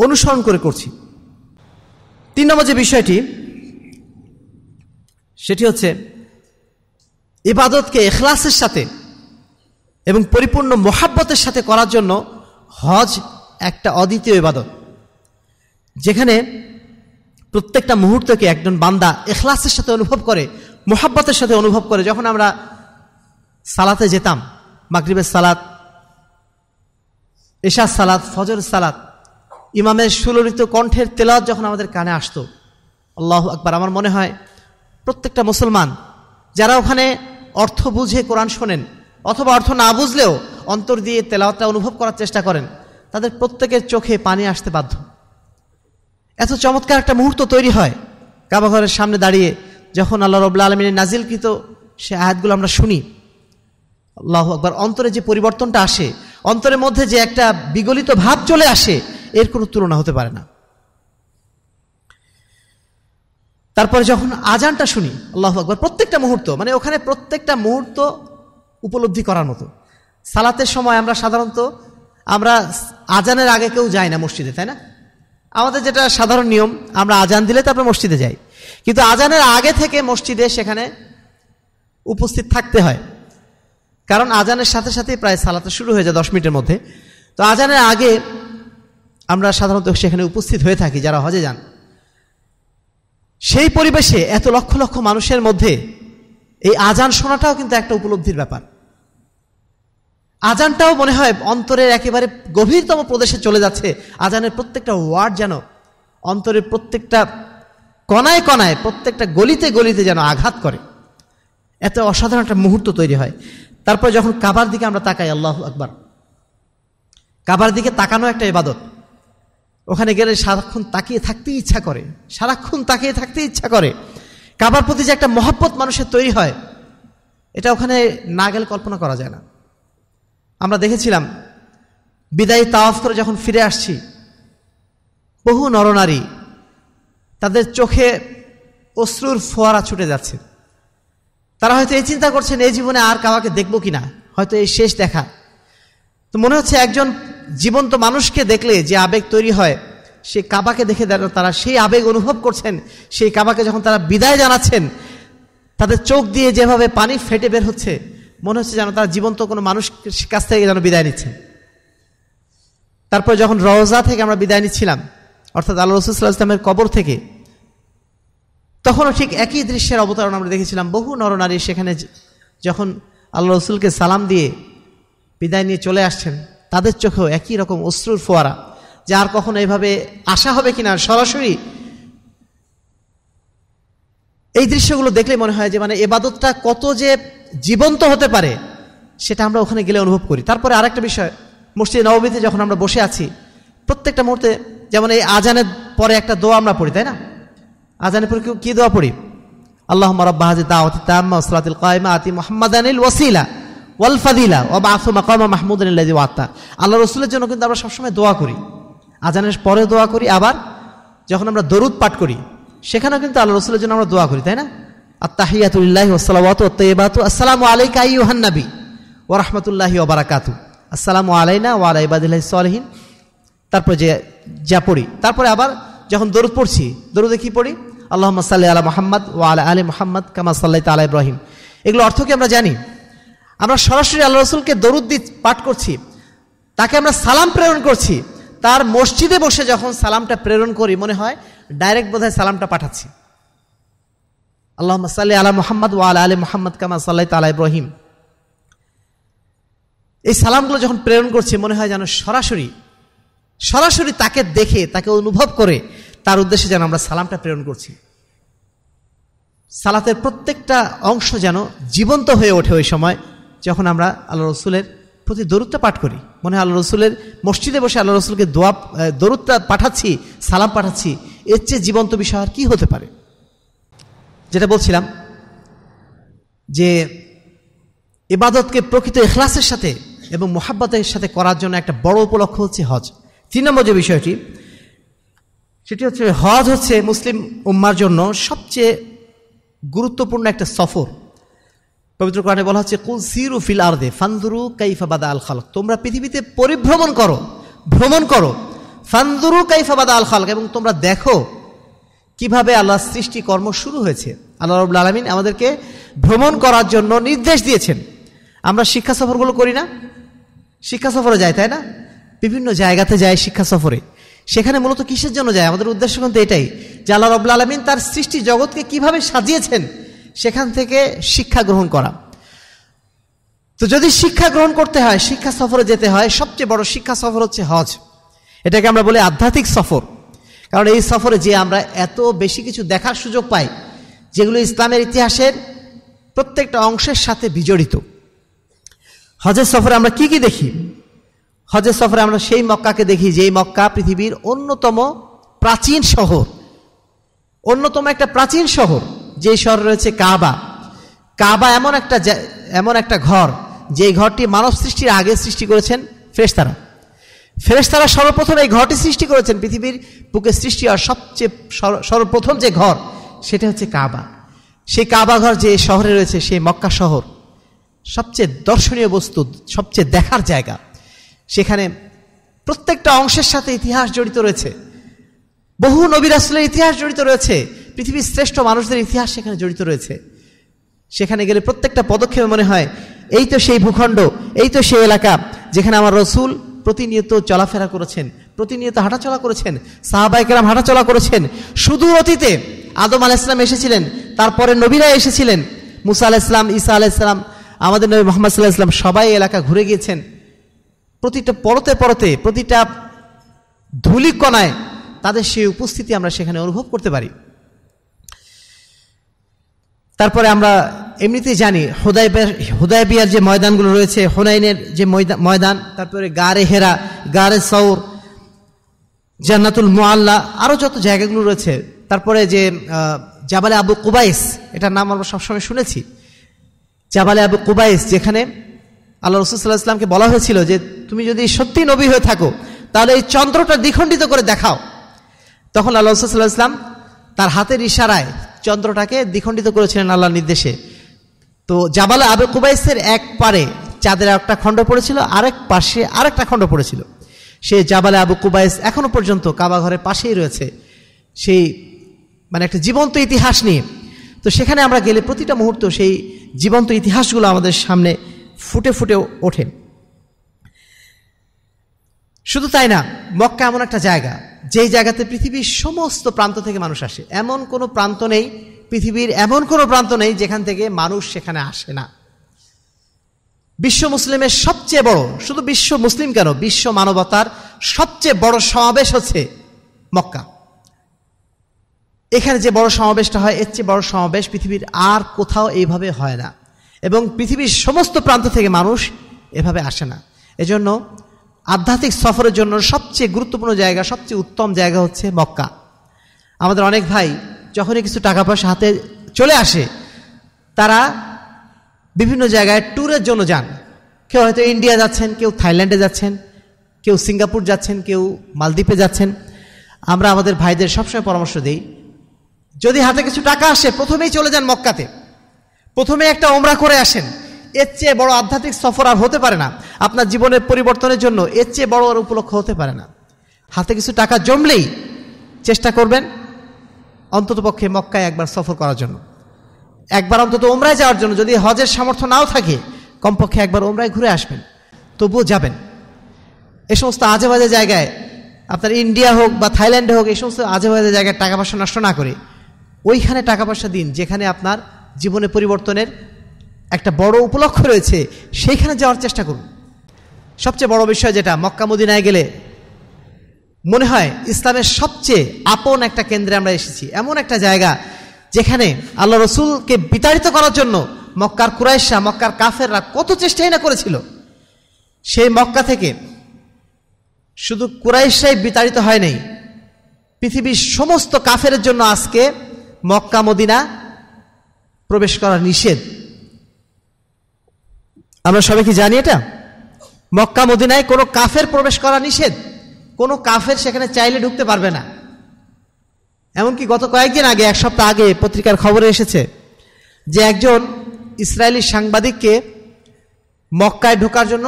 অনুসরণ করে করছি তিন নম্বর যে বিষয়টি সেটি হচ্ছে ইবাদতকে এখলাসের সাথে এবং পরিপূর্ণ মোহাব্বতের সাথে করার জন্য হজ একটা অদ্বিতীয় ইবাদত যেখানে প্রত্যেকটা মুহূর্তকে একজন বান্দা এখলাসের সাথে অনুভব করে মোহাব্বতের সাথে অনুভব করে যখন আমরা সালাতে যেতাম মাগরিবের সালাত এশার সালাত ফজর সালাত ইমামের সুললিত কণ্ঠের তেলাওয়াত যখন আমাদের কানে আসতো আল্লাহ আকবার আমার মনে হয় প্রত্যেকটা মুসলমান যারা ওখানে অর্থ বুঝে কোরআন শোনেন অথবা অর্থ না বুঝলেও অন্তর দিয়ে তেলাওয়াতটা অনুভব করার চেষ্টা করেন তাদের প্রত্যেকের চোখে পানি আসতে বাধ্য এত চমৎকার একটা মুহূর্ত তৈরি হয় ঘরের সামনে দাঁড়িয়ে যখন আল্লাহ রবুল্লা আলমিনের নাজিলকৃত সে আয়াতগুলো আমরা শুনি আল্লাহ আকবার অন্তরে যে পরিবর্তনটা আসে অন্তরের মধ্যে যে একটা বিগলিত ভাব চলে আসে এর কোনো তুলনা হতে পারে না তারপরে যখন আজানটা শুনি আল্লাহ আকবর প্রত্যেকটা মুহূর্ত মানে ওখানে প্রত্যেকটা মুহূর্ত উপলব্ধি করার মতো সালাতের সময় আমরা সাধারণত আমরা আজানের আগে কেউ যাই না মসজিদে তাই না আমাদের যেটা সাধারণ নিয়ম আমরা আজান দিলে তারপরে মসজিদে যাই কিন্তু আজানের আগে থেকে মসজিদে সেখানে উপস্থিত থাকতে হয় কারণ আজানের সাথে সাথে প্রায় সালাতে শুরু হয়ে যায় দশ মিনিটের মধ্যে তো আজানের আগে আমরা সাধারণত সেখানে উপস্থিত হয়ে থাকি যারা হজে যান সেই পরিবেশে এত লক্ষ লক্ষ মানুষের মধ্যে এই আজান শোনাটাও কিন্তু একটা উপলব্ধির ব্যাপার আজানটাও মনে হয় অন্তরের একেবারে গভীরতম প্রদেশে চলে যাচ্ছে আজানের প্রত্যেকটা ওয়ার্ড যেন অন্তরের প্রত্যেকটা কণায় কণায় প্রত্যেকটা গলিতে গলিতে যেন আঘাত করে এত অসাধারণ একটা মুহূর্ত তৈরি হয় তারপর যখন কাবার দিকে আমরা তাকাই আল্লাহ আকবার কাবার দিকে তাকানো একটা ইবাদত ওখানে গেলে সারাক্ষণ তাকিয়ে থাকতে ইচ্ছা করে সারাক্ষণ তাকিয়ে থাকতে ইচ্ছা করে কাবার প্রতি যে একটা মহব্বত মানুষের তৈরি হয় এটা ওখানে না গেলে কল্পনা করা যায় না আমরা দেখেছিলাম বিদায়ী তাওয়াফ করে যখন ফিরে আসছি বহু নরনারী তাদের চোখে অশ্রুর ফোয়ারা ছুটে যাচ্ছে তারা হয়তো এই চিন্তা করছেন এই জীবনে আর কাউকে দেখবো কি না হয়তো এই শেষ দেখা তো মনে হচ্ছে একজন জীবন্ত মানুষকে দেখলে যে আবেগ তৈরি হয় সে কাবাকে দেখে তারা সেই আবেগ অনুভব করছেন সেই কাবাকে যখন তারা বিদায় জানাচ্ছেন তাদের চোখ দিয়ে যেভাবে পানি ফেটে বের হচ্ছে মনে হচ্ছে যেন তারা জীবন্ত কোনো মানুষ কাছ থেকে যেন বিদায় নিচ্ছে তারপর যখন রওজা থেকে আমরা বিদায় নিচ্ছিলাম অর্থাৎ আল্লাহ রসুল্লাহ ইসলামের কবর থেকে তখনও ঠিক একই দৃশ্যের অবতারণ আমরা দেখেছিলাম বহু নরনারী সেখানে যখন আল্লাহ রসুলকে সালাম দিয়ে বিদায় নিয়ে চলে আসছেন তাদের চোখেও একই রকম অশ্রুর ফোয়ারা যে আর কখনো এভাবে আসা হবে কিনা সরাসরি এই দৃশ্যগুলো দেখলে মনে হয় যে মানে এবাদতটা কত যে জীবন্ত হতে পারে সেটা আমরা ওখানে গেলে অনুভব করি তারপরে আরেকটা বিষয় মসজিদ নবমীতে যখন আমরা বসে আছি প্রত্যেকটা মুহূর্তে যেমন এই আজানের পরে একটা দোয়া আমরা পড়ি তাই না আজানের পরে কী দোয়া পড়ি আল্লাহ রব্বা হাজি দাওয়াত তাম্মা ওসলাতুল কায়মা আতি মোহাম্মদানিল ওয়াসিলা ওয়াল ফাদিলা ও বাসু মাহমুদ মাহমুদানিল্লাজি ওয়াত্তা আল্লাহ রসুলের জন্য কিন্তু আমরা সবসময় দোয়া করি আজানের পরে দোয়া করি আবার যখন আমরা দরুদ পাঠ করি সেখানেও কিন্তু আল্লাহ রসুলের জন্য আমরা দোয়া করি তাই না আত্তাহিয়াতুল্লাহ তারপরে যে যা পড়ি তারপরে আবার যখন দরুদ পড়ছি দরুদে কি পড়ি আল্লাহ সাল্লি আলা মোহাম্মদ ও আলা আলী মোহাম্মদ কামা সাল্লাহ তালা ইব্রাহিম এগুলো অর্থ কি আমরা জানি আমরা সরাসরি আল্লাহ রসুলকে দরুদ দি পাঠ করছি তাকে আমরা সালাম প্রেরণ করছি তার মসজিদে বসে যখন সালামটা প্রেরণ করি মনে হয় ডাইরেক্ট বোধহয় সালামটা পাঠাচ্ছি আল্লাহ সাল্লাহ আলা মোহাম্মদ ওয়া আলা আলী মোহাম্মদ কামা সাল্লাহ তালা ইব্রাহিম এই সালামগুলো যখন প্রেরণ করছে মনে হয় যেন সরাসরি সরাসরি তাকে দেখে তাকে অনুভব করে তার উদ্দেশ্যে যেন আমরা সালামটা প্রেরণ করছি সালাতের প্রত্যেকটা অংশ যেন জীবন্ত হয়ে ওঠে ওই সময় যখন আমরা আল্লাহ রসুলের প্রতি দরুদটা পাঠ করি মনে হয় আল্লাহ রসুলের মসজিদে বসে আল্লাহ রসুলকে দোয়া দরুদটা পাঠাচ্ছি সালাম পাঠাচ্ছি এর চেয়ে জীবন্ত বিষয় আর কী হতে পারে যেটা বলছিলাম যে ইবাদতকে প্রকৃত এখলাসের সাথে এবং মোহাব্বতের সাথে করার জন্য একটা বড় উপলক্ষ হচ্ছে হজ তিন নম্বর যে বিষয়টি সেটি হচ্ছে হজ হচ্ছে মুসলিম উম্মার জন্য সবচেয়ে গুরুত্বপূর্ণ একটা সফর পবিত্র কোরআনে বলা হচ্ছে কুল সিরু ফিল আর্দে ফান্দুরু কাইফাবাদা আল খালক তোমরা পৃথিবীতে পরিভ্রমণ করো ভ্রমণ করো ফান্দুরু কাইফাবাদা আল খালক এবং তোমরা দেখো কিভাবে আল্লাহ সৃষ্টি কর্ম শুরু হয়েছে আল্লাহ রবুল্লা আলমিন আমাদেরকে ভ্রমণ করার জন্য নির্দেশ দিয়েছেন আমরা শিক্ষা সফরগুলো করি না শিক্ষা সফরে যাই তাই না বিভিন্ন জায়গাতে যায় শিক্ষা সফরে সেখানে মূলত কিসের জন্য যায় আমাদের উদ্দেশ্য কিন্তু এটাই যে আল্লাহ রবুল্লা আলমিন তার সৃষ্টি জগৎকে কিভাবে সাজিয়েছেন সেখান থেকে শিক্ষা গ্রহণ করা তো যদি শিক্ষা গ্রহণ করতে হয় শিক্ষা সফরে যেতে হয় সবচেয়ে বড় শিক্ষা সফর হচ্ছে হজ এটাকে আমরা বলি আধ্যাত্মিক সফর কারণ এই সফরে যে আমরা এত বেশি কিছু দেখার সুযোগ পাই যেগুলো ইসলামের ইতিহাসের প্রত্যেকটা অংশের সাথে বিজড়িত হজের সফরে আমরা কি কি দেখি হজের সফরে আমরা সেই মক্কাকে দেখি যেই মক্কা পৃথিবীর অন্যতম প্রাচীন শহর অন্যতম একটা প্রাচীন শহর যে শহরে রয়েছে কাবা কাবা এমন একটা এমন একটা ঘর যে ঘরটি মানব সৃষ্টির আগে সৃষ্টি করেছেন ফ্রেস্তারা ফেরেস্তারা সর্বপ্রথম এই ঘরটি সৃষ্টি করেছেন পৃথিবীর বুকে সৃষ্টি হওয়ার সবচেয়ে সর্বপ্রথম যে ঘর সেটা হচ্ছে কাবা সেই কাবা ঘর যে শহরে রয়েছে সেই মক্কা শহর সবচেয়ে দর্শনীয় বস্তু সবচেয়ে দেখার জায়গা সেখানে প্রত্যেকটা অংশের সাথে ইতিহাস জড়িত রয়েছে বহু নবীর আসলের ইতিহাস জড়িত রয়েছে পৃথিবীর শ্রেষ্ঠ মানুষদের ইতিহাস সেখানে জড়িত রয়েছে সেখানে গেলে প্রত্যেকটা পদক্ষেপে মনে হয় এই তো সেই ভূখণ্ড এই তো সেই এলাকা যেখানে আমার রসুল প্রতিনিয়ত চলাফেরা করেছেন প্রতিনিয়ত হাঁটাচলা করেছেন সাহাবাইকেরাম হাঁটাচলা করেছেন শুধু অতীতে আদম আল ইসলাম এসেছিলেন তারপরে নবীরা এসেছিলেন মুসা আল ইসলাম ঈসা আল ইসলাম আমাদের নবী মোহাম্মদ সাল্লাহ ইসলাম সবাই এলাকা ঘুরে গিয়েছেন প্রতিটা পরতে পরতে প্রতিটা ধুলিকণায় তাদের সেই উপস্থিতি আমরা সেখানে অনুভব করতে পারি তারপরে আমরা এমনিতেই জানি হুদায় হুদাইবিয়ার যে ময়দানগুলো রয়েছে হোনাইনের যে ময়দান তারপরে গারে হেরা গারে সৌর জান্নাতুল মোয়াল্লা আরও যত জায়গাগুলো রয়েছে তারপরে যে জাবালে আবু কুবাইস এটার নাম আমরা সবসময় শুনেছি জাবালে আবু কুবাইস যেখানে আল্লাহ রসুল্লাহ ইসলামকে বলা হয়েছিল যে তুমি যদি সত্যি নবী হয়ে থাকো তাহলে এই চন্দ্রটা দ্বিখণ্ডিত করে দেখাও তখন আল্লাহ রসুল্লাহ ইসলাম তার হাতের ইশারায় চন্দ্রটাকে দ্বিখণ্ডিত করেছিলেন আল্লাহর নির্দেশে তো জাবালা আবে কুবাইসের এক পারে চাঁদের একটা খণ্ড পড়েছিল আরেক পাশে আরেকটা খণ্ড পড়েছিল সে জাবালে আবু কুবাইস এখনও পর্যন্ত কাবাঘরের পাশেই রয়েছে সেই মানে একটা জীবন্ত ইতিহাস নিয়ে তো সেখানে আমরা গেলে প্রতিটা মুহূর্ত সেই জীবন্ত ইতিহাসগুলো আমাদের সামনে ফুটে ফুটে ওঠে শুধু তাই না মক্কা এমন একটা জায়গা যেই জায়গাতে পৃথিবীর সমস্ত প্রান্ত থেকে মানুষ আসে এমন কোনো প্রান্ত নেই পৃথিবীর এমন কোনো প্রান্ত নেই যেখান থেকে মানুষ সেখানে আসে না বিশ্ব মুসলিমের সবচেয়ে বড় শুধু বিশ্ব মুসলিম কেন বিশ্ব মানবতার সবচেয়ে বড় সমাবেশ হচ্ছে মক্কা এখানে যে বড় সমাবেশটা হয় এর চেয়ে বড় সমাবেশ পৃথিবীর আর কোথাও এইভাবে হয় না এবং পৃথিবীর সমস্ত প্রান্ত থেকে মানুষ এভাবে আসে না এজন্য আধ্যাত্মিক সফরের জন্য সবচেয়ে গুরুত্বপূর্ণ জায়গা সবচেয়ে উত্তম জায়গা হচ্ছে মক্কা আমাদের অনেক ভাই যখনই কিছু টাকা পয়সা হাতে চলে আসে তারা বিভিন্ন জায়গায় ট্যুরের জন্য যান কেউ হয়তো ইন্ডিয়া যাচ্ছেন কেউ থাইল্যান্ডে যাচ্ছেন কেউ সিঙ্গাপুর যাচ্ছেন কেউ মালদ্বীপে যাচ্ছেন আমরা আমাদের ভাইদের সবসময় পরামর্শ দিই যদি হাতে কিছু টাকা আসে প্রথমেই চলে যান মক্কাতে প্রথমে একটা ওমরা করে আসেন এর চেয়ে বড় আধ্যাত্মিক সফর আর হতে পারে না আপনার জীবনের পরিবর্তনের জন্য এর চেয়ে বড় আর উপলক্ষ হতে পারে না হাতে কিছু টাকা জমলেই চেষ্টা করবেন অন্ততপক্ষে মক্কায় একবার সফর করার জন্য একবার অন্তত ওমরায় যাওয়ার জন্য যদি হজের সামর্থ্য নাও থাকে কমপক্ষে একবার ওমরায় ঘুরে আসবেন তবুও যাবেন এ সমস্ত আজে বাজে জায়গায় আপনার ইন্ডিয়া হোক বা থাইল্যান্ডে হোক এই সমস্ত আজে বাজে জায়গায় টাকা পয়সা নষ্ট না করে ওইখানে টাকা পয়সা দিন যেখানে আপনার জীবনে পরিবর্তনের একটা বড় উপলক্ষ রয়েছে সেইখানে যাওয়ার চেষ্টা করুন সবচেয়ে বড় বিষয় যেটা মক্কা মদিনায় গেলে মনে হয় ইসলামের সবচেয়ে আপন একটা কেন্দ্রে আমরা এসেছি এমন একটা জায়গা যেখানে আল্লাহ রসুলকে বিতাড়িত করার জন্য মক্কার কুরাইশা মক্কার কাফেররা কত চেষ্টাই না করেছিল সেই মক্কা থেকে শুধু কুরাইশাই বিতাড়িত হয় নাই পৃথিবীর সমস্ত কাফের জন্য আজকে মক্কা মদিনা প্রবেশ করা নিষেধ আমরা সবাই কি জানি এটা মক্কা মদিনায় কোনো কাফের প্রবেশ করা নিষেধ কোনো কাফের সেখানে চাইলে ঢুকতে পারবে না এমনকি গত কয়েকদিন আগে এক সপ্তাহ আগে পত্রিকার খবরে এসেছে যে একজন ইসরায়েলি সাংবাদিককে মক্কায় ঢোকার জন্য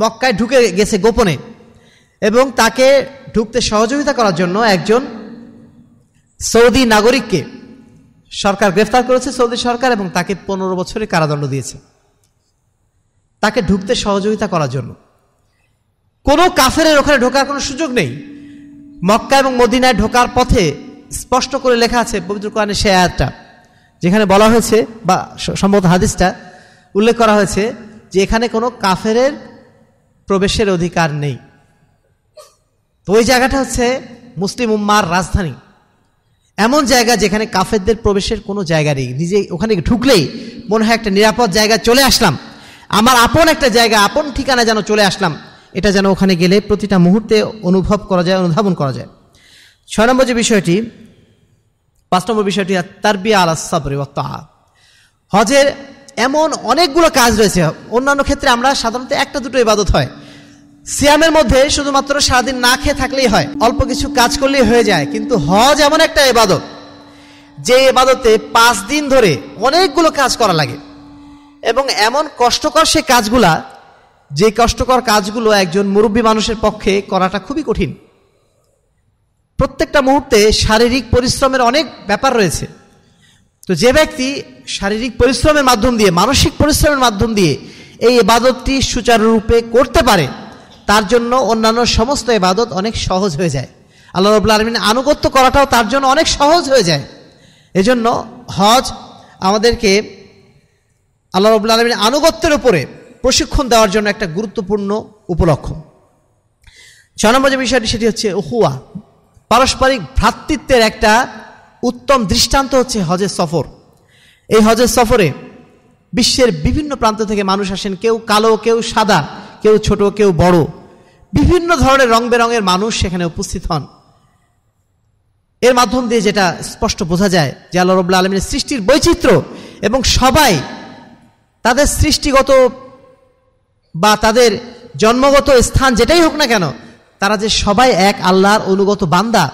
মক্কায় ঢুকে গেছে গোপনে এবং তাকে ঢুকতে সহযোগিতা করার জন্য একজন সৌদি নাগরিককে সরকার গ্রেফতার করেছে সৌদি সরকার এবং তাকে পনেরো বছরের কারাদণ্ড দিয়েছে তাকে ঢুকতে সহযোগিতা করার জন্য কোনো কাফেরের ওখানে ঢোকার কোনো সুযোগ নেই মক্কা এবং মদিনায় ঢোকার পথে স্পষ্ট করে লেখা আছে পবিত্র কোরআনের সে আয়াতটা যেখানে বলা হয়েছে বা সম্ভবত হাদিসটা উল্লেখ করা হয়েছে যে এখানে কোনো কাফেরের প্রবেশের অধিকার নেই তো ওই জায়গাটা হচ্ছে মুসলিম উম্মার রাজধানী এমন জায়গা যেখানে কাফেরদের প্রবেশের কোনো জায়গা নেই নিজে ওখানে ঢুকলেই মনে হয় একটা নিরাপদ জায়গায় চলে আসলাম আমার আপন একটা জায়গা আপন ঠিকানা যেন চলে আসলাম এটা যেন ওখানে গেলে প্রতিটা মুহূর্তে অনুভব করা যায় অনুধাবন করা যায় ছয় নম্বর যে বিষয়টি পাঁচ নম্বর বিষয়টি তারবিয়া বিয়ে সাবরি ওয়াত্তাহা হজের এমন অনেকগুলো কাজ রয়েছে অন্যান্য ক্ষেত্রে আমরা সাধারণত একটা দুটো ইবাদত হয় সিয়ামের মধ্যে শুধুমাত্র সারাদিন না খেয়ে থাকলেই হয় অল্প কিছু কাজ করলেই হয়ে যায় কিন্তু হজ এমন একটা এবাদত যে এবাদতে পাঁচ দিন ধরে অনেকগুলো কাজ করা লাগে এবং এমন কষ্টকর সে কাজগুলা যে কষ্টকর কাজগুলো একজন মুরব্বী মানুষের পক্ষে করাটা খুবই কঠিন প্রত্যেকটা মুহূর্তে শারীরিক পরিশ্রমের অনেক ব্যাপার রয়েছে তো যে ব্যক্তি শারীরিক পরিশ্রমের মাধ্যম দিয়ে মানসিক পরিশ্রমের মাধ্যম দিয়ে এই এবাদতটি সুচারুরূপে করতে পারে তার জন্য অন্যান্য সমস্ত এবাদত অনেক সহজ হয়ে যায় আল্লাহ রবুল্লা আলমিন আনুগত্য করাটাও তার জন্য অনেক সহজ হয়ে যায় এজন্য হজ আমাদেরকে আল্লাহ রবুল্লা আলমিন আনুগত্যের উপরে প্রশিক্ষণ দেওয়ার জন্য একটা গুরুত্বপূর্ণ উপলক্ষ ছ নম্বর যে বিষয়টি সেটি হচ্ছে হুয়া পারস্পরিক ভ্রাতৃত্বের একটা উত্তম দৃষ্টান্ত হচ্ছে হজের সফর এই হজের সফরে বিশ্বের বিভিন্ন প্রান্ত থেকে মানুষ আসেন কেউ কালো কেউ সাদা কেউ ছোট কেউ বড় বিভিন্ন ধরনের রং বেরঙের মানুষ সেখানে উপস্থিত হন এর মাধ্যম দিয়ে যেটা স্পষ্ট বোঝা যায় যে আল্লাহ রবুল্লা আলমীর সৃষ্টির বৈচিত্র্য এবং সবাই তাদের সৃষ্টিগত বা তাদের জন্মগত স্থান যেটাই হোক না কেন তারা যে সবাই এক আল্লাহর অনুগত বান্দা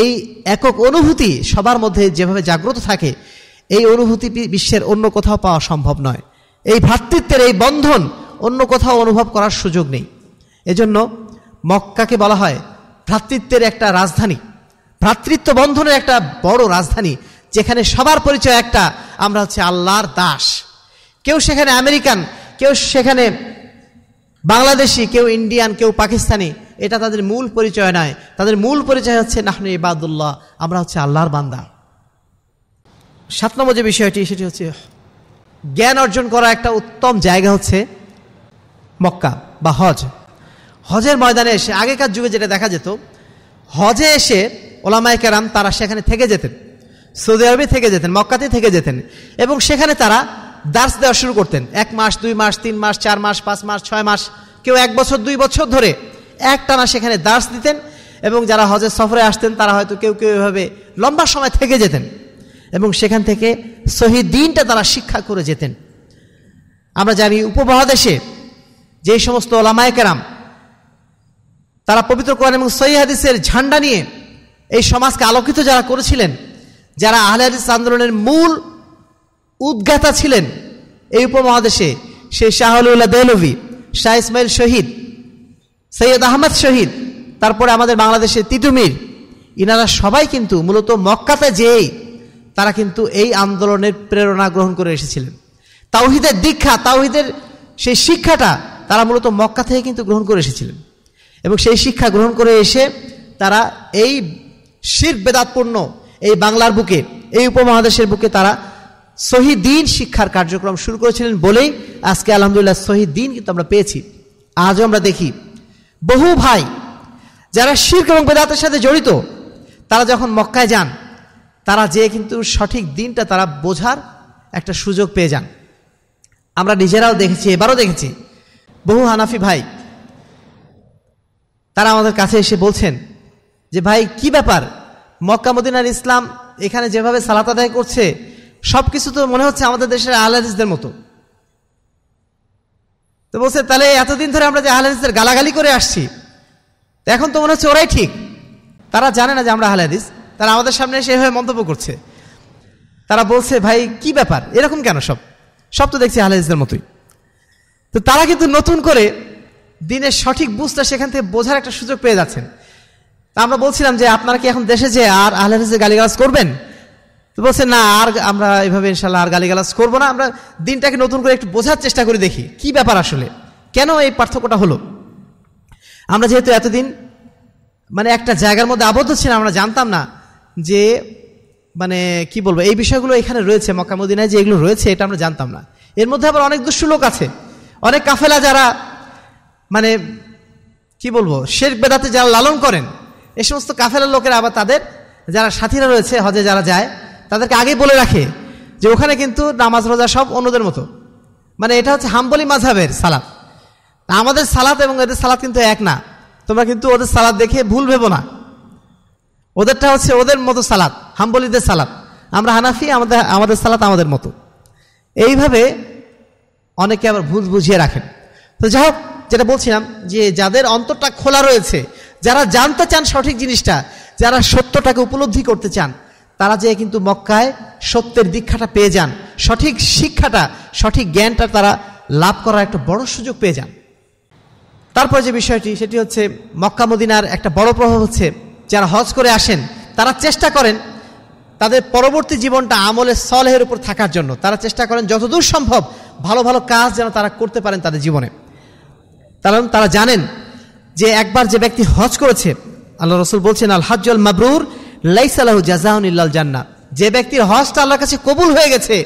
এই একক অনুভূতি সবার মধ্যে যেভাবে জাগ্রত থাকে এই অনুভূতি বিশ্বের অন্য কোথাও পাওয়া সম্ভব নয় এই ভ্রাতৃত্বের এই বন্ধন অন্য কোথাও অনুভব করার সুযোগ নেই এজন্য মক্কাকে বলা হয় ভ্রাতৃত্বের একটা রাজধানী ভ্রাতৃত্ব বন্ধনের একটা বড় রাজধানী যেখানে সবার পরিচয় একটা আমরা হচ্ছে আল্লাহর দাস কেউ সেখানে আমেরিকান কেউ সেখানে বাংলাদেশি কেউ ইন্ডিয়ান কেউ পাকিস্তানি এটা তাদের মূল পরিচয় নয় তাদের মূল পরিচয় হচ্ছে নাহনু ইবাদুল্লাহ আমরা হচ্ছে আল্লাহর বান্দা সাত নম্বর যে বিষয়টি সেটি হচ্ছে জ্ঞান অর্জন করা একটা উত্তম জায়গা হচ্ছে মক্কা বা হজ হজের ময়দানে এসে আগেকার যুগে যেটা দেখা যেত হজে এসে ওলামায় কেরাম তারা সেখানে থেকে যেতেন সৌদি আরবে থেকে যেতেন মক্কাতে থেকে যেতেন এবং সেখানে তারা দার্স দেওয়া শুরু করতেন এক মাস দুই মাস তিন মাস চার মাস পাঁচ মাস ছয় মাস কেউ এক বছর দুই বছর ধরে একটানা সেখানে দার্স দিতেন এবং যারা হজের সফরে আসতেন তারা হয়তো কেউ কেউ এভাবে লম্বা সময় থেকে যেতেন এবং সেখান থেকে সহি দিনটা তারা শিক্ষা করে যেতেন আমরা জানি উপমহাদেশে যে সমস্ত ওলামায়কেরাম তারা পবিত্র করেন এবং সহি হাদিসের ঝান্ডা নিয়ে এই সমাজকে আলোকিত যারা করেছিলেন যারা আহলে হাদিস আন্দোলনের মূল উদ্গাতা ছিলেন এই উপমহাদেশে সেই শাহলুল্লাহ দেলভি শাহ ইসমাইল শহীদ সৈয়দ আহমদ শহীদ তারপরে আমাদের বাংলাদেশে তিতুমির ইনারা সবাই কিন্তু মূলত মক্কাতে যেই তারা কিন্তু এই আন্দোলনের প্রেরণা গ্রহণ করে এসেছিলেন তাওহিদের দীক্ষা তাওহিদের সেই শিক্ষাটা তারা মূলত মক্কা থেকে কিন্তু গ্রহণ করে এসেছিলেন এবং সেই শিক্ষা গ্রহণ করে এসে তারা এই শির বেদাতপূর্ণ এই বাংলার বুকে এই উপমহাদেশের বুকে তারা শহীদিন শিক্ষার কার্যক্রম শুরু করেছিলেন বলেই আজকে আলহামদুলিল্লাহ দিন কিন্তু আমরা পেয়েছি আজও আমরা দেখি বহু ভাই যারা শিখ এবং বেদাতের সাথে জড়িত তারা যখন মক্কায় যান তারা যে কিন্তু সঠিক দিনটা তারা বোঝার একটা সুযোগ পেয়ে যান আমরা নিজেরাও দেখেছি এবারও দেখেছি বহু হানাফি ভাই তারা আমাদের কাছে এসে বলছেন যে ভাই কি ব্যাপার মক্কা মদিনার ইসলাম এখানে যেভাবে সালাত আদায় করছে সব কিছু তো মনে হচ্ছে আমাদের দেশের আহলাদিসদের মতো তো বলছে তাহলে এতদিন ধরে আমরা যে আহলাদিসদের গালাগালি করে আসছি এখন তো মনে হচ্ছে ওরাই ঠিক তারা জানে না যে আমরা আহলাদিস তারা আমাদের সামনে এসে এভাবে মন্তব্য করছে তারা বলছে ভাই কি ব্যাপার এরকম কেন সব সব তো দেখছি আহলাদিসদের মতোই তো তারা কিন্তু নতুন করে দিনের সঠিক বুঝটা সেখান থেকে বোঝার একটা সুযোগ পেয়ে যাচ্ছেন আমরা বলছিলাম যে আপনারা কি এখন দেশে যে আর আহলাদিসের গালিগালাজ করবেন বলছে না আর আমরা এভাবে ইনশাল্লাহ আর গালিগালাজ করবো না আমরা দিনটাকে নতুন করে একটু বোঝার চেষ্টা করে দেখি কি ব্যাপার আসলে কেন এই পার্থক্যটা হলো আমরা যেহেতু এতদিন মানে একটা জায়গার মধ্যে আবদ্ধ ছিলাম আমরা জানতাম না যে মানে কি বলবো এই বিষয়গুলো এখানে রয়েছে মক্কামদিনায় যে এগুলো রয়েছে এটা আমরা জানতাম না এর মধ্যে আবার অনেক দুষ্ট লোক আছে অনেক কাফেলা যারা মানে কি বলবো শেখ বেদাতে যারা লালন করেন এ সমস্ত কাফেলার লোকেরা আবার তাদের যারা সাথীরা রয়েছে হজে যারা যায় তাদেরকে আগেই বলে রাখে যে ওখানে কিন্তু নামাজ রোজা সব অন্যদের মতো মানে এটা হচ্ছে হাম্বলি মাঝাবের সালাদ আমাদের সালাত এবং এদের সালাত কিন্তু এক না তোমরা কিন্তু ওদের সালাদ দেখে ভুল ভেবো না ওদেরটা হচ্ছে ওদের মতো সালাদ হাম্বলিদের সালাদ আমরা হানাফি আমাদের আমাদের সালাত আমাদের মতো এইভাবে অনেকে আবার ভুল বুঝিয়ে রাখেন তো যাই হোক যেটা বলছিলাম যে যাদের অন্তরটা খোলা রয়েছে যারা জানতে চান সঠিক জিনিসটা যারা সত্যটাকে উপলব্ধি করতে চান তারা যে কিন্তু মক্কায় সত্যের দীক্ষাটা পেয়ে যান সঠিক শিক্ষাটা সঠিক জ্ঞানটা তারা লাভ করার একটা বড় সুযোগ পেয়ে যান তারপর যে বিষয়টি সেটি হচ্ছে মক্কা মদিনার একটা বড় প্রভাব হচ্ছে যারা হজ করে আসেন তারা চেষ্টা করেন তাদের পরবর্তী জীবনটা আমলে সলেহের উপর থাকার জন্য তারা চেষ্টা করেন যতদূর সম্ভব ভালো ভালো কাজ যেন তারা করতে পারেন তাদের জীবনে কারণ তারা জানেন যে একবার যে ব্যক্তি হজ করেছে আল্লাহ রসুল বলছেন আল হাজুল মাবরুর লাইসালাহু জাজাউনিল্লাল জান্নাত যে ব্যক্তির হজটা আল্লাহর কাছে কবুল হয়ে গেছে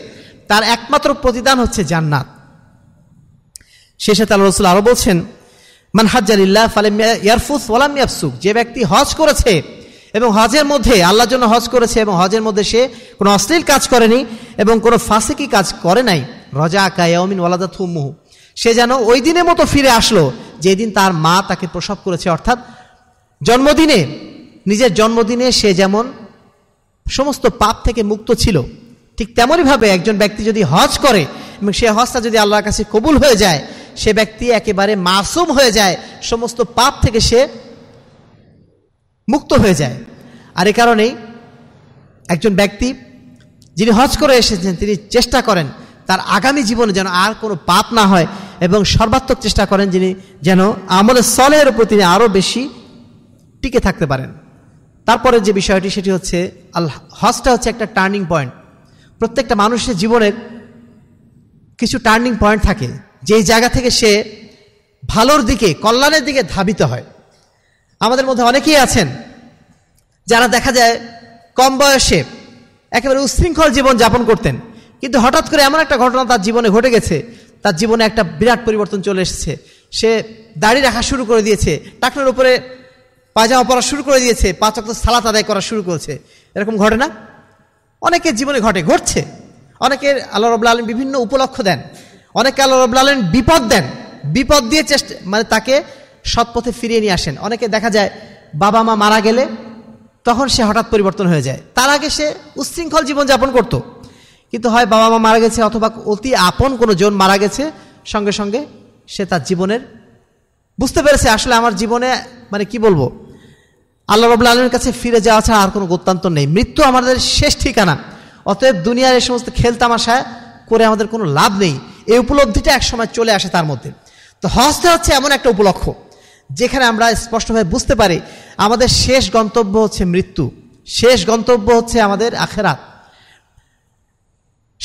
তার একমাত্র প্রতিদান হচ্ছে জান্নাত শেষে তাল রসুল আরও বলছেন মান হাজ্জালিল্লাহ ফালে ইয়ারফুস ওয়ালাম ইয়াফসুক যে ব্যক্তি হজ করেছে এবং হজের মধ্যে আল্লাহর জন্য হজ করেছে এবং হজের মধ্যে সে কোনো অশ্লীল কাজ করেনি এবং কোনো ফাঁসিকি কাজ করে নাই রজা আকা ইয়াউমিন ওয়ালাদা থুমুহু সে যেন ওই দিনের মতো ফিরে আসলো যেদিন তার মা তাকে প্রসব করেছে অর্থাৎ জন্মদিনে নিজের জন্মদিনে সে যেমন সমস্ত পাপ থেকে মুক্ত ছিল ঠিক তেমনইভাবে একজন ব্যক্তি যদি হজ করে এবং সে হজটা যদি আল্লাহর কাছে কবুল হয়ে যায় সে ব্যক্তি একেবারে মাসুম হয়ে যায় সমস্ত পাপ থেকে সে মুক্ত হয়ে যায় আর এ কারণেই একজন ব্যক্তি যিনি হজ করে এসেছেন তিনি চেষ্টা করেন তার আগামী জীবনে যেন আর কোনো পাপ না হয় এবং সর্বাত্মক চেষ্টা করেন যিনি যেন আমাদের সলের উপর তিনি আরও বেশি টিকে থাকতে পারেন তারপরে যে বিষয়টি সেটি হচ্ছে আল হজটা হচ্ছে একটা টার্নিং পয়েন্ট প্রত্যেকটা মানুষের জীবনের কিছু টার্নিং পয়েন্ট থাকে যেই জায়গা থেকে সে ভালোর দিকে কল্যাণের দিকে ধাবিত হয় আমাদের মধ্যে অনেকেই আছেন যারা দেখা যায় কম বয়সে একেবারে উশৃঙ্খল জীবন যাপন করতেন কিন্তু হঠাৎ করে এমন একটা ঘটনা তার জীবনে ঘটে গেছে তার জীবনে একটা বিরাট পরিবর্তন চলে এসেছে সে দাড়ি রাখা শুরু করে দিয়েছে টাকলের উপরে পায়জামা পরা শুরু করে দিয়েছে পাঁচ অক্ত সালাত আদায় করা শুরু করেছে এরকম ঘটে না অনেকের জীবনে ঘটে ঘটছে অনেকের আল্লাহ রবুল্লা আলম বিভিন্ন উপলক্ষ দেন অনেকে আল্লাহ রবুল্লা আলম বিপদ দেন বিপদ দিয়ে চেষ্টা মানে তাকে সৎপথে ফিরিয়ে নিয়ে আসেন অনেকে দেখা যায় বাবা মা মারা গেলে তখন সে হঠাৎ পরিবর্তন হয়ে যায় তার আগে সে উচ্ছৃঙ্খল জীবনযাপন করত। কিন্তু হয় বাবা মা মারা গেছে অথবা অতি আপন কোনো জন মারা গেছে সঙ্গে সঙ্গে সে তার জীবনের বুঝতে পেরেছে আসলে আমার জীবনে মানে কি বলবো আল্লাহ রবুল্লা আলমের কাছে ফিরে যাওয়া ছাড়া আর কোনো গত্যান্তর নেই মৃত্যু আমাদের শেষ ঠিকানা অতএব দুনিয়ার এই সমস্ত খেলতামাশা করে আমাদের কোনো লাভ নেই এই উপলব্ধিটা একসময় চলে আসে তার মধ্যে তো হস্তে হচ্ছে এমন একটা উপলক্ষ যেখানে আমরা স্পষ্টভাবে বুঝতে পারি আমাদের শেষ গন্তব্য হচ্ছে মৃত্যু শেষ গন্তব্য হচ্ছে আমাদের আখেরাত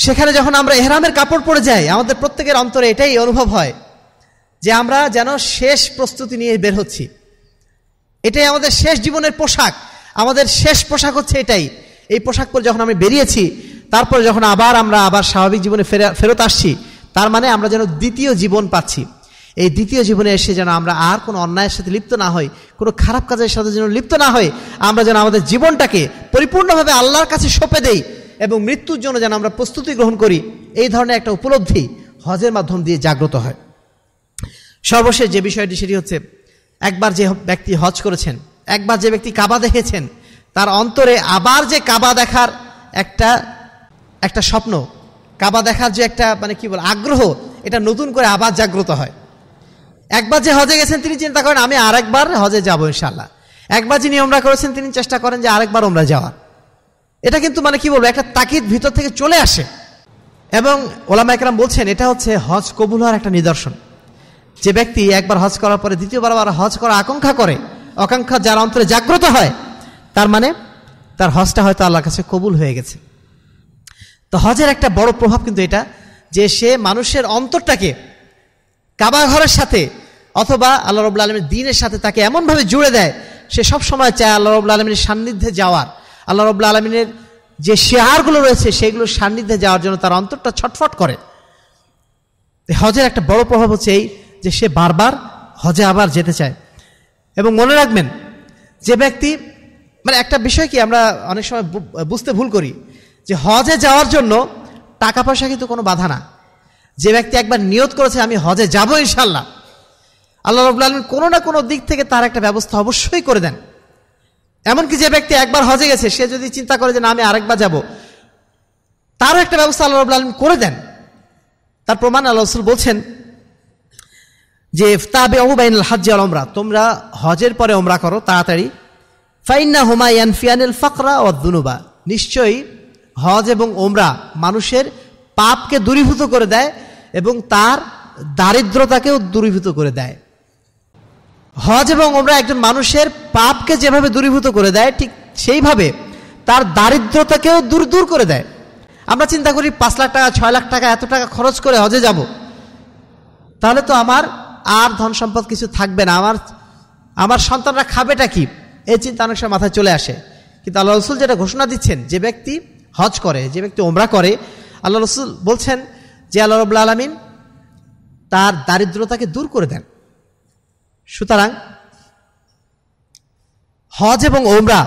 সেখানে যখন আমরা এহরামের কাপড় পরে যাই আমাদের প্রত্যেকের অন্তরে এটাই অনুভব হয় যে আমরা যেন শেষ প্রস্তুতি নিয়ে বের হচ্ছি এটাই আমাদের শেষ জীবনের পোশাক আমাদের শেষ পোশাক হচ্ছে এটাই এই পোশাক পরে যখন আমি বেরিয়েছি তারপর যখন আবার আমরা আবার স্বাভাবিক জীবনে ফেরত আসছি তার মানে আমরা যেন দ্বিতীয় জীবন পাচ্ছি এই দ্বিতীয় জীবনে এসে যেন আমরা আর কোনো অন্যায়ের সাথে লিপ্ত না হই কোনো খারাপ কাজের সাথে যেন লিপ্ত না হই আমরা যেন আমাদের জীবনটাকে পরিপূর্ণভাবে আল্লাহর কাছে সঁপে দেই এবং মৃত্যুর জন্য যেন আমরা প্রস্তুতি গ্রহণ করি এই ধরনের একটা উপলব্ধি হজের মাধ্যম দিয়ে জাগ্রত হয় সর্বশেষ যে বিষয়টি সেটি হচ্ছে একবার যে ব্যক্তি হজ করেছেন একবার যে ব্যক্তি কাবা দেখেছেন তার অন্তরে আবার যে কাবা দেখার একটা একটা স্বপ্ন কাবা দেখার যে একটা মানে কি বল আগ্রহ এটা নতুন করে আবার জাগ্রত হয় একবার যে হজে গেছেন তিনি চিন্তা করেন আমি আরেকবার হজে যাব ইনশাল্লাহ একবার যিনি ওমরা করেছেন তিনি চেষ্টা করেন যে আরেকবার ওমরা যাওয়ার এটা কিন্তু মানে কি বলবো একটা তাকিদ ভিতর থেকে চলে আসে এবং ওলামা একরাম বলছেন এটা হচ্ছে হজ কবুল হওয়ার একটা নিদর্শন যে ব্যক্তি একবার হজ করার পরে দ্বিতীয়বার হজ করার আকাঙ্ক্ষা করে আকাঙ্ক্ষা যার অন্তরে জাগ্রত হয় তার মানে তার হজটা হয়তো আল্লাহর কাছে কবুল হয়ে গেছে তো হজের একটা বড় প্রভাব কিন্তু এটা যে সে মানুষের অন্তরটাকে কাবা ঘরের সাথে অথবা আল্লাহ রবুল্লা আলমীর দিনের সাথে তাকে এমনভাবে জুড়ে দেয় সে সব সময় চায় আল্লাহ রবুল্লা আলমীর সান্নিধ্যে যাওয়ার আল্লাহ রবুল্লা আলমিনের যে শেয়ারগুলো রয়েছে সেগুলোর সান্নিধ্যে যাওয়ার জন্য তার অন্তরটা ছটফট করে হজের একটা বড় প্রভাব হচ্ছে এই যে সে বারবার হজে আবার যেতে চায় এবং মনে রাখবেন যে ব্যক্তি মানে একটা বিষয় কি আমরা অনেক সময় বুঝতে ভুল করি যে হজে যাওয়ার জন্য টাকা পয়সা কিন্তু কোনো বাধা না যে ব্যক্তি একবার নিয়ত করেছে আমি হজে যাব ইনশাল্লাহ আল্লাহ রবুল আলম কোনো না কোনো দিক থেকে তার একটা ব্যবস্থা অবশ্যই করে দেন এমনকি যে ব্যক্তি একবার হজে গেছে সে যদি চিন্তা করে যে না আমি আরেকবার যাব তারও একটা ব্যবস্থা আল্লাহ রবুল আলম করে দেন তার প্রমাণ আল্লাহ রসুল বলছেন যে তাবে অমুবাইন হাজ্জে আল ওমরা তোমরা হজের পরে ওমরা করো তাড়াতাড়ি ফাইন্না হুমায়ান ফিয়ানেল ফকরা ও দুনুবা নিশ্চয়ই হজ এবং ওমরা মানুষের পাপকে দূরীভূত করে দেয় এবং তার দারিদ্রতাকেও দূরীভূত করে দেয় হজ এবং ওমরা একজন মানুষের পাপকে যেভাবে দূরীভূত করে দেয় ঠিক সেইভাবে তার দারিদ্রতাকেও দূর দূর করে দেয় আমরা চিন্তা করি পাঁচ লাখ টাকা ছয় লাখ টাকা এত টাকা খরচ করে হজে যাব তাহলে তো আমার আর ধন সম্পদ কিছু থাকবে না আমার আমার সন্তানরা খাবেটা কি এই চিন্তা অনেক সময় মাথায় চলে আসে কিন্তু আল্লাহ রসুল যেটা ঘোষণা দিচ্ছেন যে ব্যক্তি হজ করে যে ব্যক্তি ওমরা করে আল্লাহ রসুল বলছেন যে আল্লাহ রবুল্লা আলমিন তার দারিদ্রতাকে দূর করে দেন সুতরাং হজ এবং ওমরা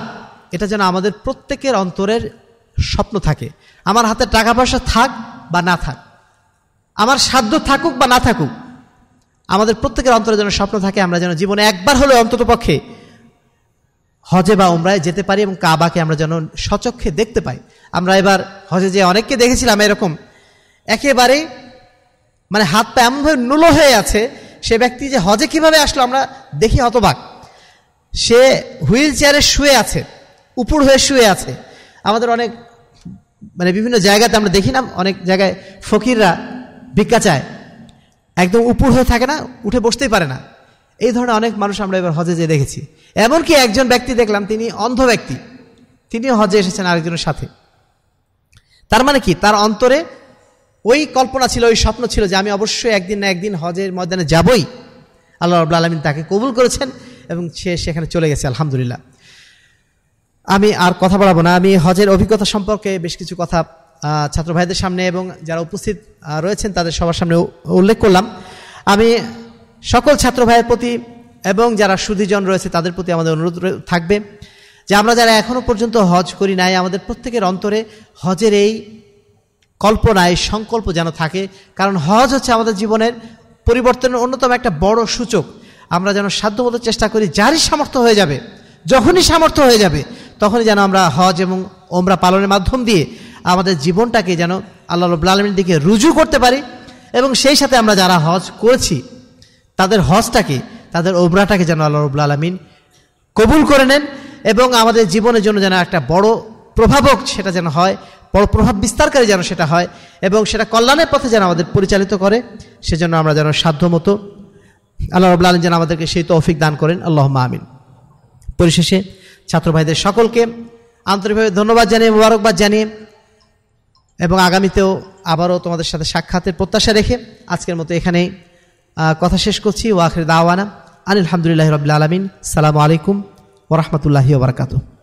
এটা যেন আমাদের প্রত্যেকের অন্তরের স্বপ্ন থাকে আমার হাতে টাকা পয়সা থাক বা না থাক আমার সাধ্য থাকুক বা না থাকুক আমাদের প্রত্যেকের অন্তরে যেন স্বপ্ন থাকে আমরা যেন জীবনে একবার হলে অন্তত পক্ষে হজে বা উমরায় যেতে পারি এবং কাবাকে আমরা যেন সচক্ষে দেখতে পাই আমরা এবার হজে যে অনেককে দেখেছিলাম এরকম একেবারে মানে হাত পা এমনভাবে নুলো হয়ে আছে সে ব্যক্তি যে হজে কিভাবে আসলো আমরা দেখি হতবাক সে হুইল চেয়ারে শুয়ে আছে উপর হয়ে শুয়ে আছে আমাদের অনেক মানে বিভিন্ন জায়গাতে আমরা দেখি না অনেক জায়গায় ফকিররা ভিক্ষা চায় একদম উপর হয়ে থাকে না উঠে বসতেই পারে না এই ধরনের অনেক মানুষ আমরা এবার হজে যেয়ে দেখেছি এমনকি একজন ব্যক্তি দেখলাম তিনি অন্ধ ব্যক্তি তিনি হজে এসেছেন আরেকজনের সাথে তার মানে কি তার অন্তরে ওই কল্পনা ছিল ওই স্বপ্ন ছিল যে আমি অবশ্যই একদিন না একদিন হজের ময়দানে যাবই আল্লাহ রব্লা আলমিন তাকে কবুল করেছেন এবং সে সেখানে চলে গেছে আলহামদুলিল্লাহ আমি আর কথা বলাবো না আমি হজের অভিজ্ঞতা সম্পর্কে বেশ কিছু কথা ছাত্র ভাইদের সামনে এবং যারা উপস্থিত রয়েছেন তাদের সবার সামনে উল্লেখ করলাম আমি সকল ছাত্র ভাইয়ের প্রতি এবং যারা সুধিজন রয়েছে তাদের প্রতি আমাদের অনুরোধ থাকবে যে আমরা যারা এখনও পর্যন্ত হজ করি নাই আমাদের প্রত্যেকের অন্তরে হজের এই কল্পনায় সংকল্প যেন থাকে কারণ হজ হচ্ছে আমাদের জীবনের পরিবর্তনের অন্যতম একটা বড় সূচক আমরা যেন সাধ্যমতো চেষ্টা করি যারই সামর্থ্য হয়ে যাবে যখনই সামর্থ্য হয়ে যাবে তখনই যেন আমরা হজ এবং ওমরা পালনের মাধ্যম দিয়ে আমাদের জীবনটাকে যেন আল্লাহ রব্লা আলমীর দিকে রুজু করতে পারি এবং সেই সাথে আমরা যারা হজ করেছি তাদের হজটাকে তাদের ওবরাটাকে যেন আল্লাহ রব্লা আলমিন কবুল করে নেন এবং আমাদের জীবনের জন্য যেন একটা বড় প্রভাবক সেটা যেন হয় বড় প্রভাব বিস্তারকারী যেন সেটা হয় এবং সেটা কল্যাণের পথে যেন আমাদের পরিচালিত করে সেজন্য আমরা যেন সাধ্যমতো আল্লাহ রবুল্লা আলম যেন আমাদেরকে সেই তৌফিক দান করেন আল্লাহ আমিন পরিশেষে ছাত্র ভাইদের সকলকে আন্তরিকভাবে ধন্যবাদ জানিয়ে মোবারকবাদ জানিয়ে এবং আগামীতেও আবারও তোমাদের সাথে সাক্ষাতের প্রত্যাশা রেখে আজকের মতো এখানে কথা শেষ করছি ওয়াখির দাওয়ানা আনিল আলহামদুলিল্লাহ রবিল আলমিন সালামু আলাইকুম ওরহমতুল্লাহি ওবরাকাতু